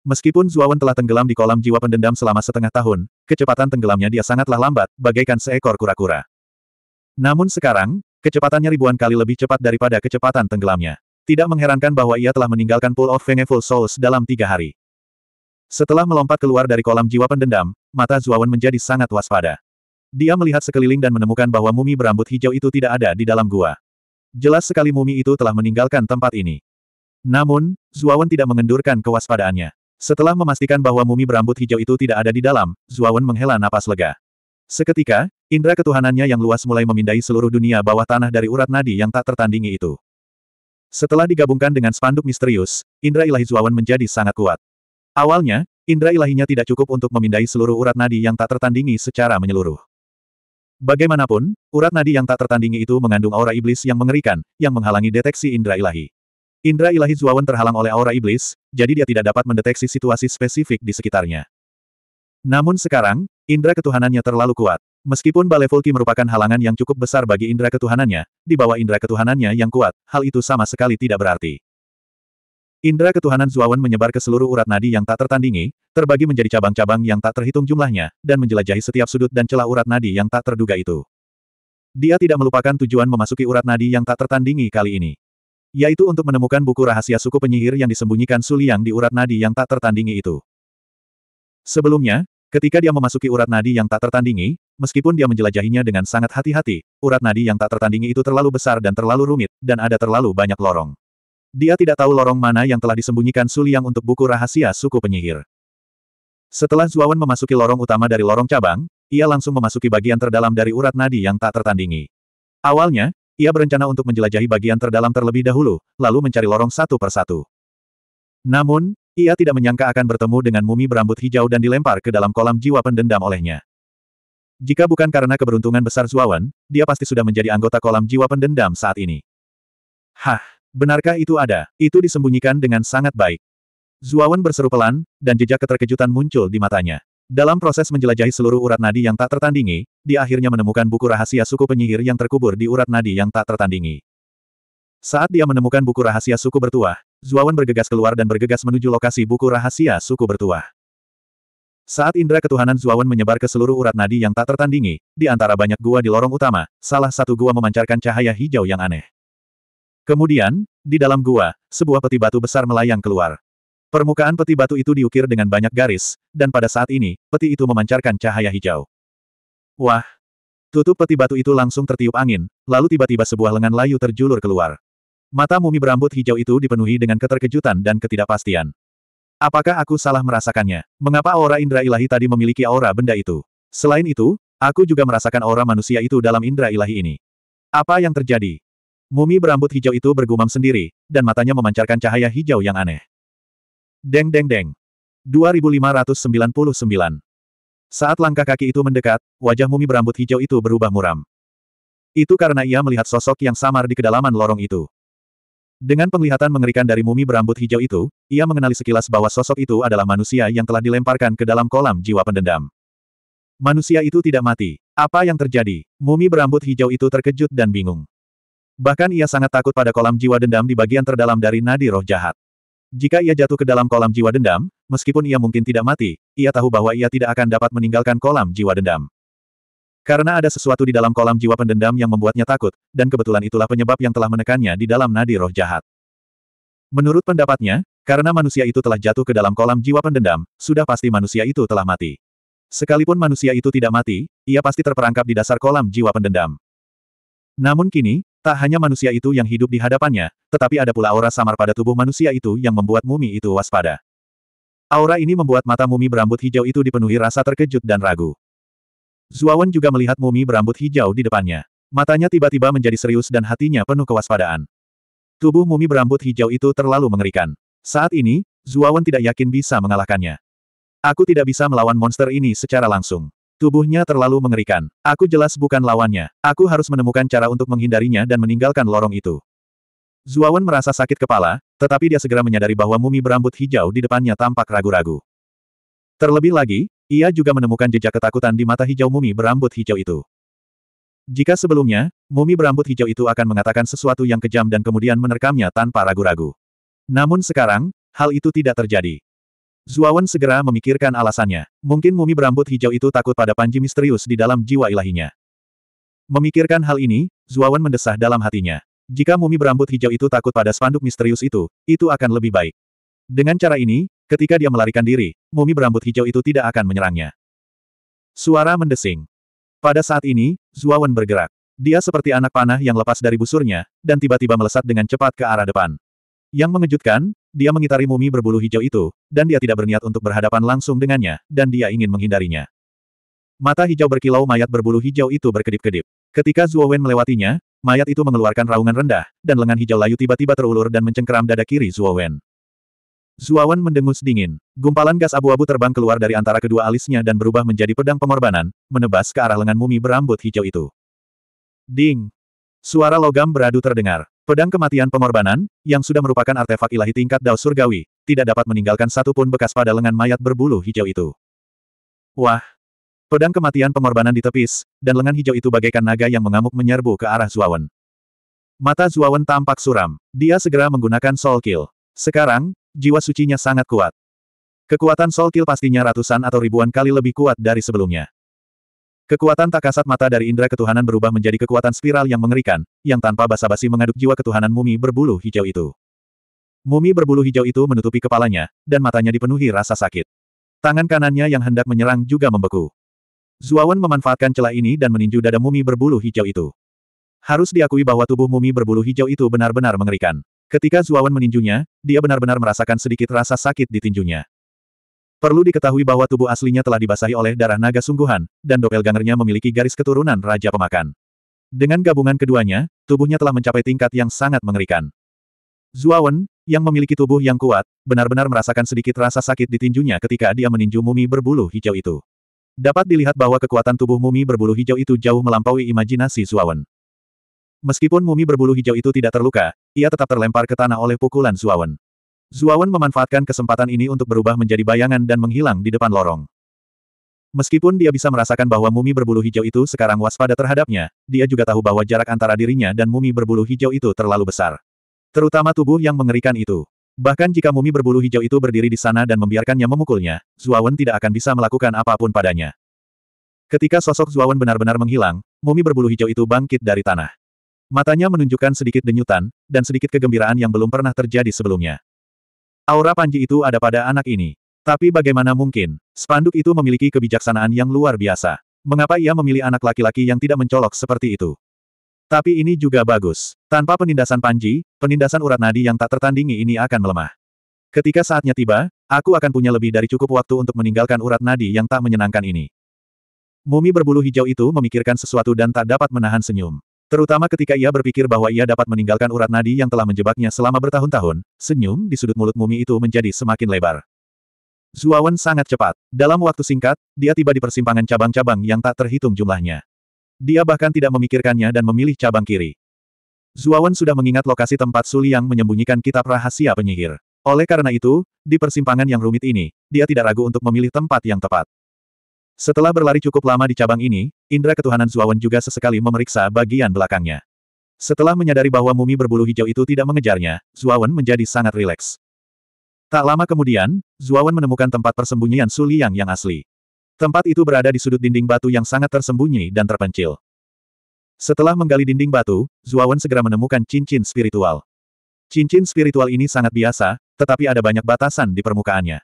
Meskipun Zuawan telah tenggelam di kolam jiwa pendendam selama setengah tahun, kecepatan tenggelamnya dia sangatlah lambat, bagaikan seekor kura-kura. Namun sekarang, kecepatannya ribuan kali lebih cepat daripada kecepatan tenggelamnya. Tidak mengherankan bahwa ia telah meninggalkan Pool of Vengeful Souls dalam tiga hari. Setelah melompat keluar dari kolam jiwa pendendam, mata Zuawan menjadi sangat waspada. Dia melihat sekeliling dan menemukan bahwa mumi berambut hijau itu tidak ada di dalam gua. Jelas sekali mumi itu telah meninggalkan tempat ini. Namun, Zuawan tidak mengendurkan kewaspadaannya. Setelah memastikan bahwa mumi berambut hijau itu tidak ada di dalam, Zuawan menghela napas lega. Seketika, indera ketuhanannya yang luas mulai memindai seluruh dunia bawah tanah dari urat nadi yang tak tertandingi itu. Setelah digabungkan dengan spanduk misterius, indra ilahi Zuawan menjadi sangat kuat. Awalnya, indra ilahinya tidak cukup untuk memindai seluruh urat nadi yang tak tertandingi secara menyeluruh. Bagaimanapun, urat nadi yang tak tertandingi itu mengandung aura iblis yang mengerikan, yang menghalangi deteksi indra ilahi. Indra ilahi Zuawan terhalang oleh aura iblis, jadi dia tidak dapat mendeteksi situasi spesifik di sekitarnya. Namun sekarang, indra ketuhanannya terlalu kuat. Meskipun Bale merupakan halangan yang cukup besar bagi indera ketuhanannya, di bawah indera ketuhanannya yang kuat, hal itu sama sekali tidak berarti. Indera ketuhanan Zuawan menyebar ke seluruh urat nadi yang tak tertandingi, terbagi menjadi cabang-cabang yang tak terhitung jumlahnya, dan menjelajahi setiap sudut dan celah urat nadi yang tak terduga itu. Dia tidak melupakan tujuan memasuki urat nadi yang tak tertandingi kali ini. Yaitu untuk menemukan buku rahasia suku penyihir yang disembunyikan Suliang di urat nadi yang tak tertandingi itu. Sebelumnya, Ketika dia memasuki urat nadi yang tak tertandingi, meskipun dia menjelajahinya dengan sangat hati-hati, urat nadi yang tak tertandingi itu terlalu besar dan terlalu rumit, dan ada terlalu banyak lorong. Dia tidak tahu lorong mana yang telah disembunyikan Suliang untuk buku rahasia suku penyihir. Setelah Zuawan memasuki lorong utama dari lorong cabang, ia langsung memasuki bagian terdalam dari urat nadi yang tak tertandingi. Awalnya, ia berencana untuk menjelajahi bagian terdalam terlebih dahulu, lalu mencari lorong satu persatu. Namun, ia tidak menyangka akan bertemu dengan mumi berambut hijau dan dilempar ke dalam kolam jiwa pendendam olehnya. Jika bukan karena keberuntungan besar Zuawan, dia pasti sudah menjadi anggota kolam jiwa pendendam saat ini. Hah, benarkah itu ada? Itu disembunyikan dengan sangat baik. Zuawan berseru pelan, dan jejak keterkejutan muncul di matanya. Dalam proses menjelajahi seluruh urat nadi yang tak tertandingi, dia akhirnya menemukan buku rahasia suku penyihir yang terkubur di urat nadi yang tak tertandingi. Saat dia menemukan buku rahasia suku bertuah, Zuawan bergegas keluar dan bergegas menuju lokasi buku rahasia suku bertuah. Saat indera ketuhanan Zuawan menyebar ke seluruh urat nadi yang tak tertandingi, di antara banyak gua di lorong utama, salah satu gua memancarkan cahaya hijau yang aneh. Kemudian, di dalam gua, sebuah peti batu besar melayang keluar. Permukaan peti batu itu diukir dengan banyak garis, dan pada saat ini, peti itu memancarkan cahaya hijau. Wah! Tutup peti batu itu langsung tertiup angin, lalu tiba-tiba sebuah lengan layu terjulur keluar. Mata mumi berambut hijau itu dipenuhi dengan keterkejutan dan ketidakpastian. Apakah aku salah merasakannya? Mengapa aura indra ilahi tadi memiliki aura benda itu? Selain itu, aku juga merasakan aura manusia itu dalam indra ilahi ini. Apa yang terjadi? Mumi berambut hijau itu bergumam sendiri, dan matanya memancarkan cahaya hijau yang aneh. Deng deng deng. 2599. Saat langkah kaki itu mendekat, wajah mumi berambut hijau itu berubah muram. Itu karena ia melihat sosok yang samar di kedalaman lorong itu. Dengan penglihatan mengerikan dari mumi berambut hijau itu, ia mengenali sekilas bahwa sosok itu adalah manusia yang telah dilemparkan ke dalam kolam jiwa pendendam. Manusia itu tidak mati. Apa yang terjadi? Mumi berambut hijau itu terkejut dan bingung. Bahkan ia sangat takut pada kolam jiwa dendam di bagian terdalam dari nadi roh jahat. Jika ia jatuh ke dalam kolam jiwa dendam, meskipun ia mungkin tidak mati, ia tahu bahwa ia tidak akan dapat meninggalkan kolam jiwa dendam. Karena ada sesuatu di dalam kolam jiwa pendendam yang membuatnya takut, dan kebetulan itulah penyebab yang telah menekannya di dalam nadi roh jahat. Menurut pendapatnya, karena manusia itu telah jatuh ke dalam kolam jiwa pendendam, sudah pasti manusia itu telah mati. Sekalipun manusia itu tidak mati, ia pasti terperangkap di dasar kolam jiwa pendendam. Namun kini, tak hanya manusia itu yang hidup di hadapannya, tetapi ada pula aura samar pada tubuh manusia itu yang membuat mumi itu waspada. Aura ini membuat mata mumi berambut hijau itu dipenuhi rasa terkejut dan ragu. Zuawan juga melihat mumi berambut hijau di depannya. Matanya tiba-tiba menjadi serius dan hatinya penuh kewaspadaan. Tubuh mumi berambut hijau itu terlalu mengerikan. Saat ini, Zuawan tidak yakin bisa mengalahkannya. Aku tidak bisa melawan monster ini secara langsung. Tubuhnya terlalu mengerikan. Aku jelas bukan lawannya. Aku harus menemukan cara untuk menghindarinya dan meninggalkan lorong itu. Zuawan merasa sakit kepala, tetapi dia segera menyadari bahwa mumi berambut hijau di depannya tampak ragu-ragu. Terlebih lagi, ia juga menemukan jejak ketakutan di mata hijau mumi berambut hijau itu. Jika sebelumnya, mumi berambut hijau itu akan mengatakan sesuatu yang kejam dan kemudian menerkamnya tanpa ragu-ragu. Namun sekarang, hal itu tidak terjadi. Zuawan segera memikirkan alasannya. Mungkin mumi berambut hijau itu takut pada panji misterius di dalam jiwa ilahinya. Memikirkan hal ini, Zuawan mendesah dalam hatinya. Jika mumi berambut hijau itu takut pada spanduk misterius itu, itu akan lebih baik. Dengan cara ini, Ketika dia melarikan diri, mumi berambut hijau itu tidak akan menyerangnya. Suara mendesing. Pada saat ini, Zuawan bergerak. Dia seperti anak panah yang lepas dari busurnya, dan tiba-tiba melesat dengan cepat ke arah depan. Yang mengejutkan, dia mengitari mumi berbulu hijau itu, dan dia tidak berniat untuk berhadapan langsung dengannya, dan dia ingin menghindarinya. Mata hijau berkilau mayat berbulu hijau itu berkedip-kedip. Ketika Zuowen melewatinya, mayat itu mengeluarkan raungan rendah, dan lengan hijau layu tiba-tiba terulur dan mencengkeram dada kiri Zuowen. Zuawan mendengus dingin. Gumpalan gas abu-abu terbang keluar dari antara kedua alisnya dan berubah menjadi pedang pengorbanan, menebas ke arah lengan mumi berambut hijau itu. Ding! Suara logam beradu terdengar. Pedang kematian pengorbanan, yang sudah merupakan artefak ilahi tingkat Dao Surgawi, tidak dapat meninggalkan satupun bekas pada lengan mayat berbulu hijau itu. Wah! Pedang kematian pengorbanan ditepis, dan lengan hijau itu bagaikan naga yang mengamuk menyerbu ke arah Zuawan. Mata Zuawan tampak suram. Dia segera menggunakan Soul Kill. Sekarang, jiwa sucinya sangat kuat. Kekuatan Soul Kill pastinya ratusan atau ribuan kali lebih kuat dari sebelumnya. Kekuatan tak kasat mata dari indera ketuhanan berubah menjadi kekuatan spiral yang mengerikan, yang tanpa basa-basi mengaduk jiwa ketuhanan mumi berbulu hijau itu. Mumi berbulu hijau itu menutupi kepalanya, dan matanya dipenuhi rasa sakit. Tangan kanannya yang hendak menyerang juga membeku. Zuawan memanfaatkan celah ini dan meninju dada mumi berbulu hijau itu. Harus diakui bahwa tubuh mumi berbulu hijau itu benar-benar mengerikan. Ketika Zuawan meninjunya, dia benar-benar merasakan sedikit rasa sakit di tinjunya. Perlu diketahui bahwa tubuh aslinya telah dibasahi oleh darah naga sungguhan, dan doppelgangernya memiliki garis keturunan Raja Pemakan. Dengan gabungan keduanya, tubuhnya telah mencapai tingkat yang sangat mengerikan. Zuawan, yang memiliki tubuh yang kuat, benar-benar merasakan sedikit rasa sakit di tinjunya ketika dia meninju mumi berbulu hijau itu. Dapat dilihat bahwa kekuatan tubuh mumi berbulu hijau itu jauh melampaui imajinasi Zuawan. Meskipun mumi berbulu hijau itu tidak terluka, ia tetap terlempar ke tanah oleh pukulan Zuawan. Zuawan memanfaatkan kesempatan ini untuk berubah menjadi bayangan dan menghilang di depan lorong. Meskipun dia bisa merasakan bahwa mumi berbulu hijau itu sekarang waspada terhadapnya, dia juga tahu bahwa jarak antara dirinya dan mumi berbulu hijau itu terlalu besar. Terutama tubuh yang mengerikan itu. Bahkan jika mumi berbulu hijau itu berdiri di sana dan membiarkannya memukulnya, Zuawan tidak akan bisa melakukan apapun padanya. Ketika sosok Zuawan benar-benar menghilang, mumi berbulu hijau itu bangkit dari tanah. Matanya menunjukkan sedikit denyutan, dan sedikit kegembiraan yang belum pernah terjadi sebelumnya. Aura Panji itu ada pada anak ini. Tapi bagaimana mungkin, spanduk itu memiliki kebijaksanaan yang luar biasa. Mengapa ia memilih anak laki-laki yang tidak mencolok seperti itu? Tapi ini juga bagus. Tanpa penindasan Panji, penindasan urat nadi yang tak tertandingi ini akan melemah. Ketika saatnya tiba, aku akan punya lebih dari cukup waktu untuk meninggalkan urat nadi yang tak menyenangkan ini. Mumi berbulu hijau itu memikirkan sesuatu dan tak dapat menahan senyum. Terutama ketika ia berpikir bahwa ia dapat meninggalkan urat nadi yang telah menjebaknya selama bertahun-tahun, senyum di sudut mulut mumi itu menjadi semakin lebar. Zuawan sangat cepat. Dalam waktu singkat, dia tiba di persimpangan cabang-cabang yang tak terhitung jumlahnya. Dia bahkan tidak memikirkannya dan memilih cabang kiri. Zuawan sudah mengingat lokasi tempat Suli yang menyembunyikan kitab rahasia penyihir. Oleh karena itu, di persimpangan yang rumit ini, dia tidak ragu untuk memilih tempat yang tepat. Setelah berlari cukup lama di cabang ini, indera ketuhanan Zuawan juga sesekali memeriksa bagian belakangnya. Setelah menyadari bahwa mumi berbulu hijau itu tidak mengejarnya, Zuawan menjadi sangat rileks. Tak lama kemudian, Zuawan menemukan tempat persembunyian Suliang yang asli. Tempat itu berada di sudut dinding batu yang sangat tersembunyi dan terpencil. Setelah menggali dinding batu, Zuawan segera menemukan cincin spiritual. Cincin spiritual ini sangat biasa, tetapi ada banyak batasan di permukaannya.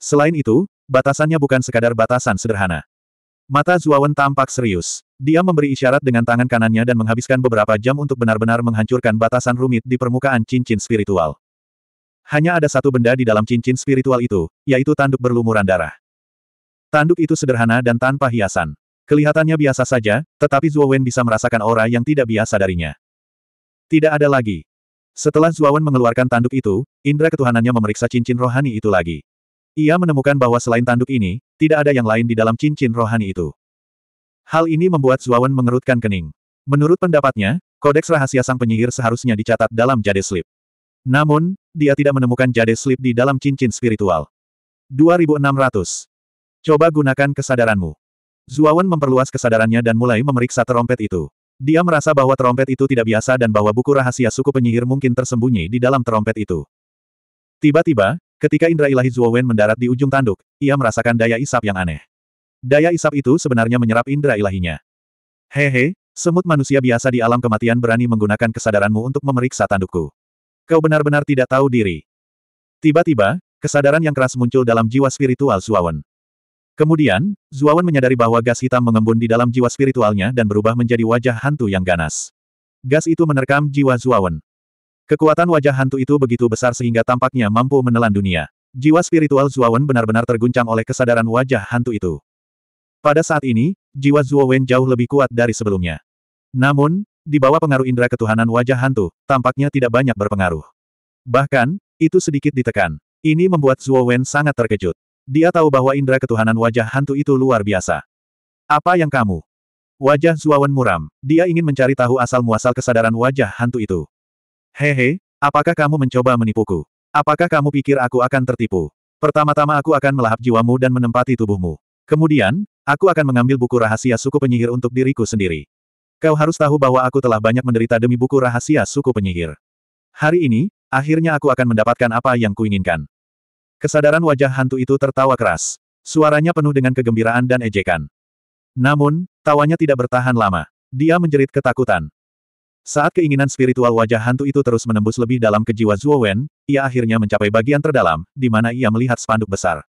Selain itu, batasannya bukan sekadar batasan sederhana. Mata Zuawan tampak serius. Dia memberi isyarat dengan tangan kanannya dan menghabiskan beberapa jam untuk benar-benar menghancurkan batasan rumit di permukaan cincin spiritual. Hanya ada satu benda di dalam cincin spiritual itu, yaitu tanduk berlumuran darah. Tanduk itu sederhana dan tanpa hiasan. Kelihatannya biasa saja, tetapi Zuawan bisa merasakan aura yang tidak biasa darinya. Tidak ada lagi. Setelah Zuawan mengeluarkan tanduk itu, indera ketuhanannya memeriksa cincin rohani itu lagi. Ia menemukan bahwa selain tanduk ini, tidak ada yang lain di dalam cincin rohani itu. Hal ini membuat Zuawan mengerutkan kening. Menurut pendapatnya, kodeks rahasia sang penyihir seharusnya dicatat dalam jade slip. Namun, dia tidak menemukan jade slip di dalam cincin spiritual. 2600. Coba gunakan kesadaranmu. Zuawan memperluas kesadarannya dan mulai memeriksa terompet itu. Dia merasa bahwa terompet itu tidak biasa dan bahwa buku rahasia suku penyihir mungkin tersembunyi di dalam terompet itu. Tiba-tiba, Ketika indra ilahi Zuowen mendarat di ujung tanduk, ia merasakan daya isap yang aneh. Daya isap itu sebenarnya menyerap indra ilahinya. Hehe, semut manusia biasa di alam kematian berani menggunakan kesadaranmu untuk memeriksa tandukku. Kau benar-benar tidak tahu diri. Tiba-tiba, kesadaran yang keras muncul dalam jiwa spiritual Zuowen. Kemudian, Wen menyadari bahwa gas hitam mengembun di dalam jiwa spiritualnya dan berubah menjadi wajah hantu yang ganas. Gas itu menerkam jiwa Wen. Kekuatan wajah hantu itu begitu besar sehingga tampaknya mampu menelan dunia. Jiwa spiritual Zuowen benar-benar terguncang oleh kesadaran wajah hantu itu. Pada saat ini, jiwa Zuowen jauh lebih kuat dari sebelumnya. Namun, di bawah pengaruh indera ketuhanan wajah hantu, tampaknya tidak banyak berpengaruh. Bahkan, itu sedikit ditekan. Ini membuat Zuowen sangat terkejut. Dia tahu bahwa indera ketuhanan wajah hantu itu luar biasa. Apa yang kamu? Wajah Zuowen muram. Dia ingin mencari tahu asal-muasal kesadaran wajah hantu itu. Hehe, apakah kamu mencoba menipuku? Apakah kamu pikir aku akan tertipu? Pertama-tama aku akan melahap jiwamu dan menempati tubuhmu. Kemudian, aku akan mengambil buku rahasia suku penyihir untuk diriku sendiri. Kau harus tahu bahwa aku telah banyak menderita demi buku rahasia suku penyihir. Hari ini, akhirnya aku akan mendapatkan apa yang kuinginkan. Kesadaran wajah hantu itu tertawa keras. Suaranya penuh dengan kegembiraan dan ejekan. Namun, tawanya tidak bertahan lama. Dia menjerit ketakutan. Saat keinginan spiritual wajah hantu itu terus menembus lebih dalam ke jiwa Zhuo Wen, ia akhirnya mencapai bagian terdalam, di mana ia melihat spanduk besar.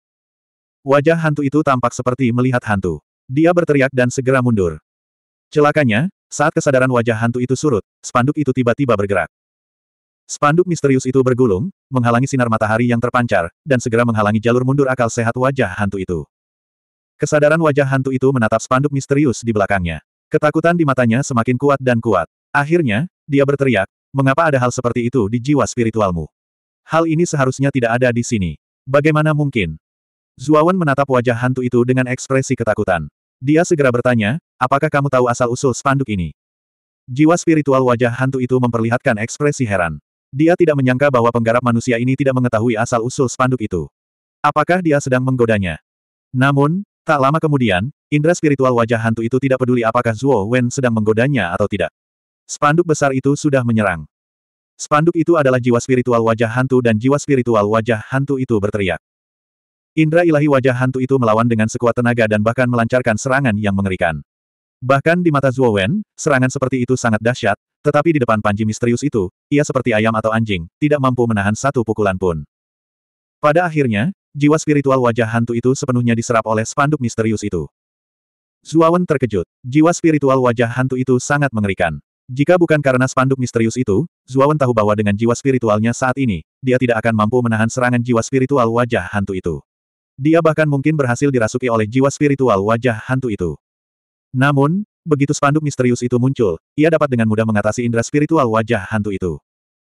Wajah hantu itu tampak seperti melihat hantu. Dia berteriak dan segera mundur. Celakanya, saat kesadaran wajah hantu itu surut, spanduk itu tiba-tiba bergerak. Spanduk misterius itu bergulung, menghalangi sinar matahari yang terpancar, dan segera menghalangi jalur mundur akal sehat wajah hantu itu. Kesadaran wajah hantu itu menatap spanduk misterius di belakangnya. Ketakutan di matanya semakin kuat dan kuat. Akhirnya, dia berteriak, mengapa ada hal seperti itu di jiwa spiritualmu? Hal ini seharusnya tidak ada di sini. Bagaimana mungkin? Zuawan menatap wajah hantu itu dengan ekspresi ketakutan. Dia segera bertanya, apakah kamu tahu asal-usul spanduk ini? Jiwa spiritual wajah hantu itu memperlihatkan ekspresi heran. Dia tidak menyangka bahwa penggarap manusia ini tidak mengetahui asal-usul spanduk itu. Apakah dia sedang menggodanya? Namun, tak lama kemudian, indera spiritual wajah hantu itu tidak peduli apakah Zuo Wen sedang menggodanya atau tidak. Spanduk besar itu sudah menyerang. Spanduk itu adalah jiwa spiritual wajah hantu dan jiwa spiritual wajah hantu itu berteriak. Indra ilahi wajah hantu itu melawan dengan sekuat tenaga dan bahkan melancarkan serangan yang mengerikan. Bahkan di mata Zuo Wen, serangan seperti itu sangat dahsyat, tetapi di depan panji misterius itu, ia seperti ayam atau anjing, tidak mampu menahan satu pukulan pun. Pada akhirnya, jiwa spiritual wajah hantu itu sepenuhnya diserap oleh spanduk misterius itu. Zuawan terkejut. Jiwa spiritual wajah hantu itu sangat mengerikan. Jika bukan karena spanduk misterius itu, Zuawan tahu bahwa dengan jiwa spiritualnya saat ini, dia tidak akan mampu menahan serangan jiwa spiritual wajah hantu itu. Dia bahkan mungkin berhasil dirasuki oleh jiwa spiritual wajah hantu itu. Namun, begitu spanduk misterius itu muncul, ia dapat dengan mudah mengatasi indera spiritual wajah hantu itu.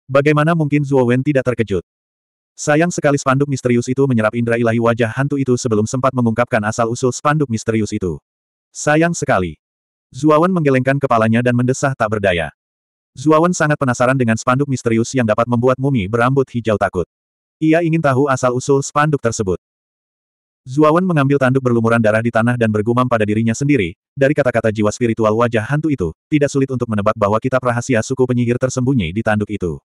Bagaimana mungkin Zuowen tidak terkejut? Sayang sekali spanduk misterius itu menyerap indera ilahi wajah hantu itu sebelum sempat mengungkapkan asal-usul spanduk misterius itu. Sayang sekali. Zuawan menggelengkan kepalanya dan mendesah tak berdaya. Zuawan sangat penasaran dengan spanduk misterius yang dapat membuat mumi berambut hijau takut. Ia ingin tahu asal-usul spanduk tersebut. Zuawan mengambil tanduk berlumuran darah di tanah dan bergumam pada dirinya sendiri, dari kata-kata jiwa spiritual wajah hantu itu, tidak sulit untuk menebak bahwa kitab rahasia suku penyihir tersembunyi di tanduk itu.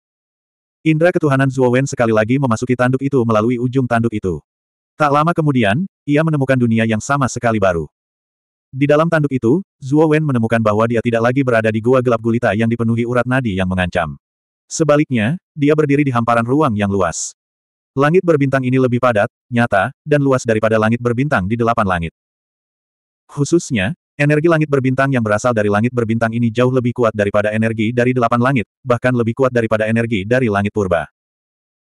Indra ketuhanan Zuawan sekali lagi memasuki tanduk itu melalui ujung tanduk itu. Tak lama kemudian, ia menemukan dunia yang sama sekali baru. Di dalam tanduk itu, Zuo Wen menemukan bahwa dia tidak lagi berada di gua gelap gulita yang dipenuhi urat nadi yang mengancam. Sebaliknya, dia berdiri di hamparan ruang yang luas. Langit berbintang ini lebih padat, nyata, dan luas daripada langit berbintang di delapan langit. Khususnya, energi langit berbintang yang berasal dari langit berbintang ini jauh lebih kuat daripada energi dari delapan langit, bahkan lebih kuat daripada energi dari langit purba.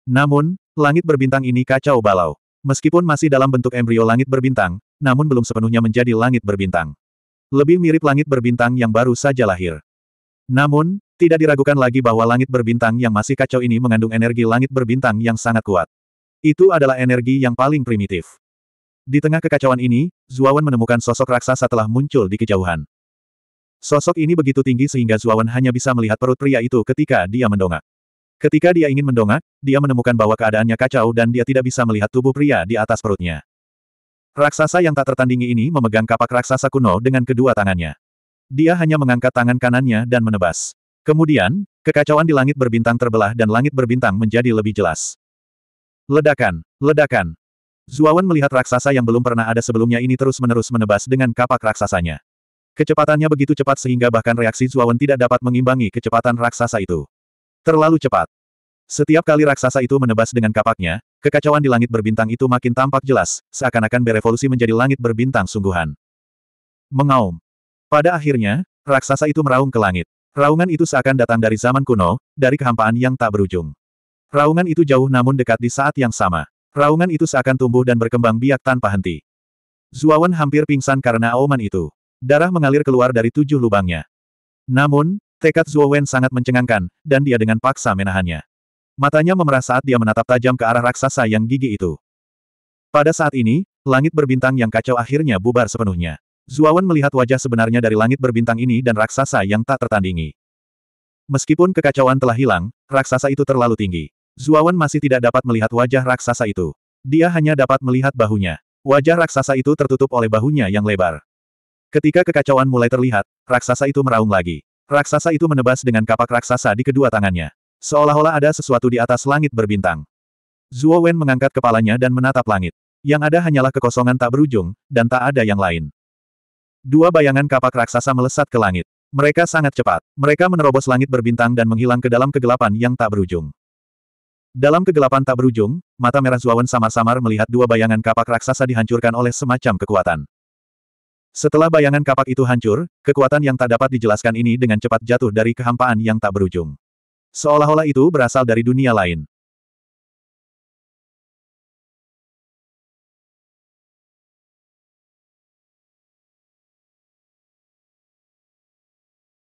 Namun, langit berbintang ini kacau balau. Meskipun masih dalam bentuk embrio langit berbintang, namun belum sepenuhnya menjadi langit berbintang. Lebih mirip langit berbintang yang baru saja lahir. Namun, tidak diragukan lagi bahwa langit berbintang yang masih kacau ini mengandung energi langit berbintang yang sangat kuat. Itu adalah energi yang paling primitif. Di tengah kekacauan ini, Zuawan menemukan sosok raksasa telah muncul di kejauhan. Sosok ini begitu tinggi sehingga Zuawan hanya bisa melihat perut pria itu ketika dia mendongak. Ketika dia ingin mendongak, dia menemukan bahwa keadaannya kacau dan dia tidak bisa melihat tubuh pria di atas perutnya. Raksasa yang tak tertandingi ini memegang kapak raksasa kuno dengan kedua tangannya. Dia hanya mengangkat tangan kanannya dan menebas. Kemudian, kekacauan di langit berbintang terbelah dan langit berbintang menjadi lebih jelas. Ledakan! Ledakan! Zuawan melihat raksasa yang belum pernah ada sebelumnya ini terus-menerus menebas dengan kapak raksasanya. Kecepatannya begitu cepat sehingga bahkan reaksi Zuawan tidak dapat mengimbangi kecepatan raksasa itu. Terlalu cepat. Setiap kali raksasa itu menebas dengan kapaknya, kekacauan di langit berbintang itu makin tampak jelas, seakan-akan berevolusi menjadi langit berbintang sungguhan. Mengaum. Pada akhirnya, raksasa itu meraung ke langit. Raungan itu seakan datang dari zaman kuno, dari kehampaan yang tak berujung. Raungan itu jauh namun dekat di saat yang sama. Raungan itu seakan tumbuh dan berkembang biak tanpa henti. Zuawan hampir pingsan karena auman itu. Darah mengalir keluar dari tujuh lubangnya. Namun, tekad Zuawan sangat mencengangkan, dan dia dengan paksa menahannya. Matanya memerah saat dia menatap tajam ke arah raksasa yang gigi itu. Pada saat ini, langit berbintang yang kacau akhirnya bubar sepenuhnya. Zuawan melihat wajah sebenarnya dari langit berbintang ini dan raksasa yang tak tertandingi. Meskipun kekacauan telah hilang, raksasa itu terlalu tinggi. Zuawan masih tidak dapat melihat wajah raksasa itu. Dia hanya dapat melihat bahunya. Wajah raksasa itu tertutup oleh bahunya yang lebar. Ketika kekacauan mulai terlihat, raksasa itu meraung lagi. Raksasa itu menebas dengan kapak raksasa di kedua tangannya. Seolah-olah ada sesuatu di atas langit berbintang. Zuo Wen mengangkat kepalanya dan menatap langit. Yang ada hanyalah kekosongan tak berujung, dan tak ada yang lain. Dua bayangan kapak raksasa melesat ke langit. Mereka sangat cepat. Mereka menerobos langit berbintang dan menghilang ke dalam kegelapan yang tak berujung. Dalam kegelapan tak berujung, mata merah Zuawan samar-samar melihat dua bayangan kapak raksasa dihancurkan oleh semacam kekuatan. Setelah bayangan kapak itu hancur, kekuatan yang tak dapat dijelaskan ini dengan cepat jatuh dari kehampaan yang tak berujung. Seolah-olah itu berasal dari dunia lain.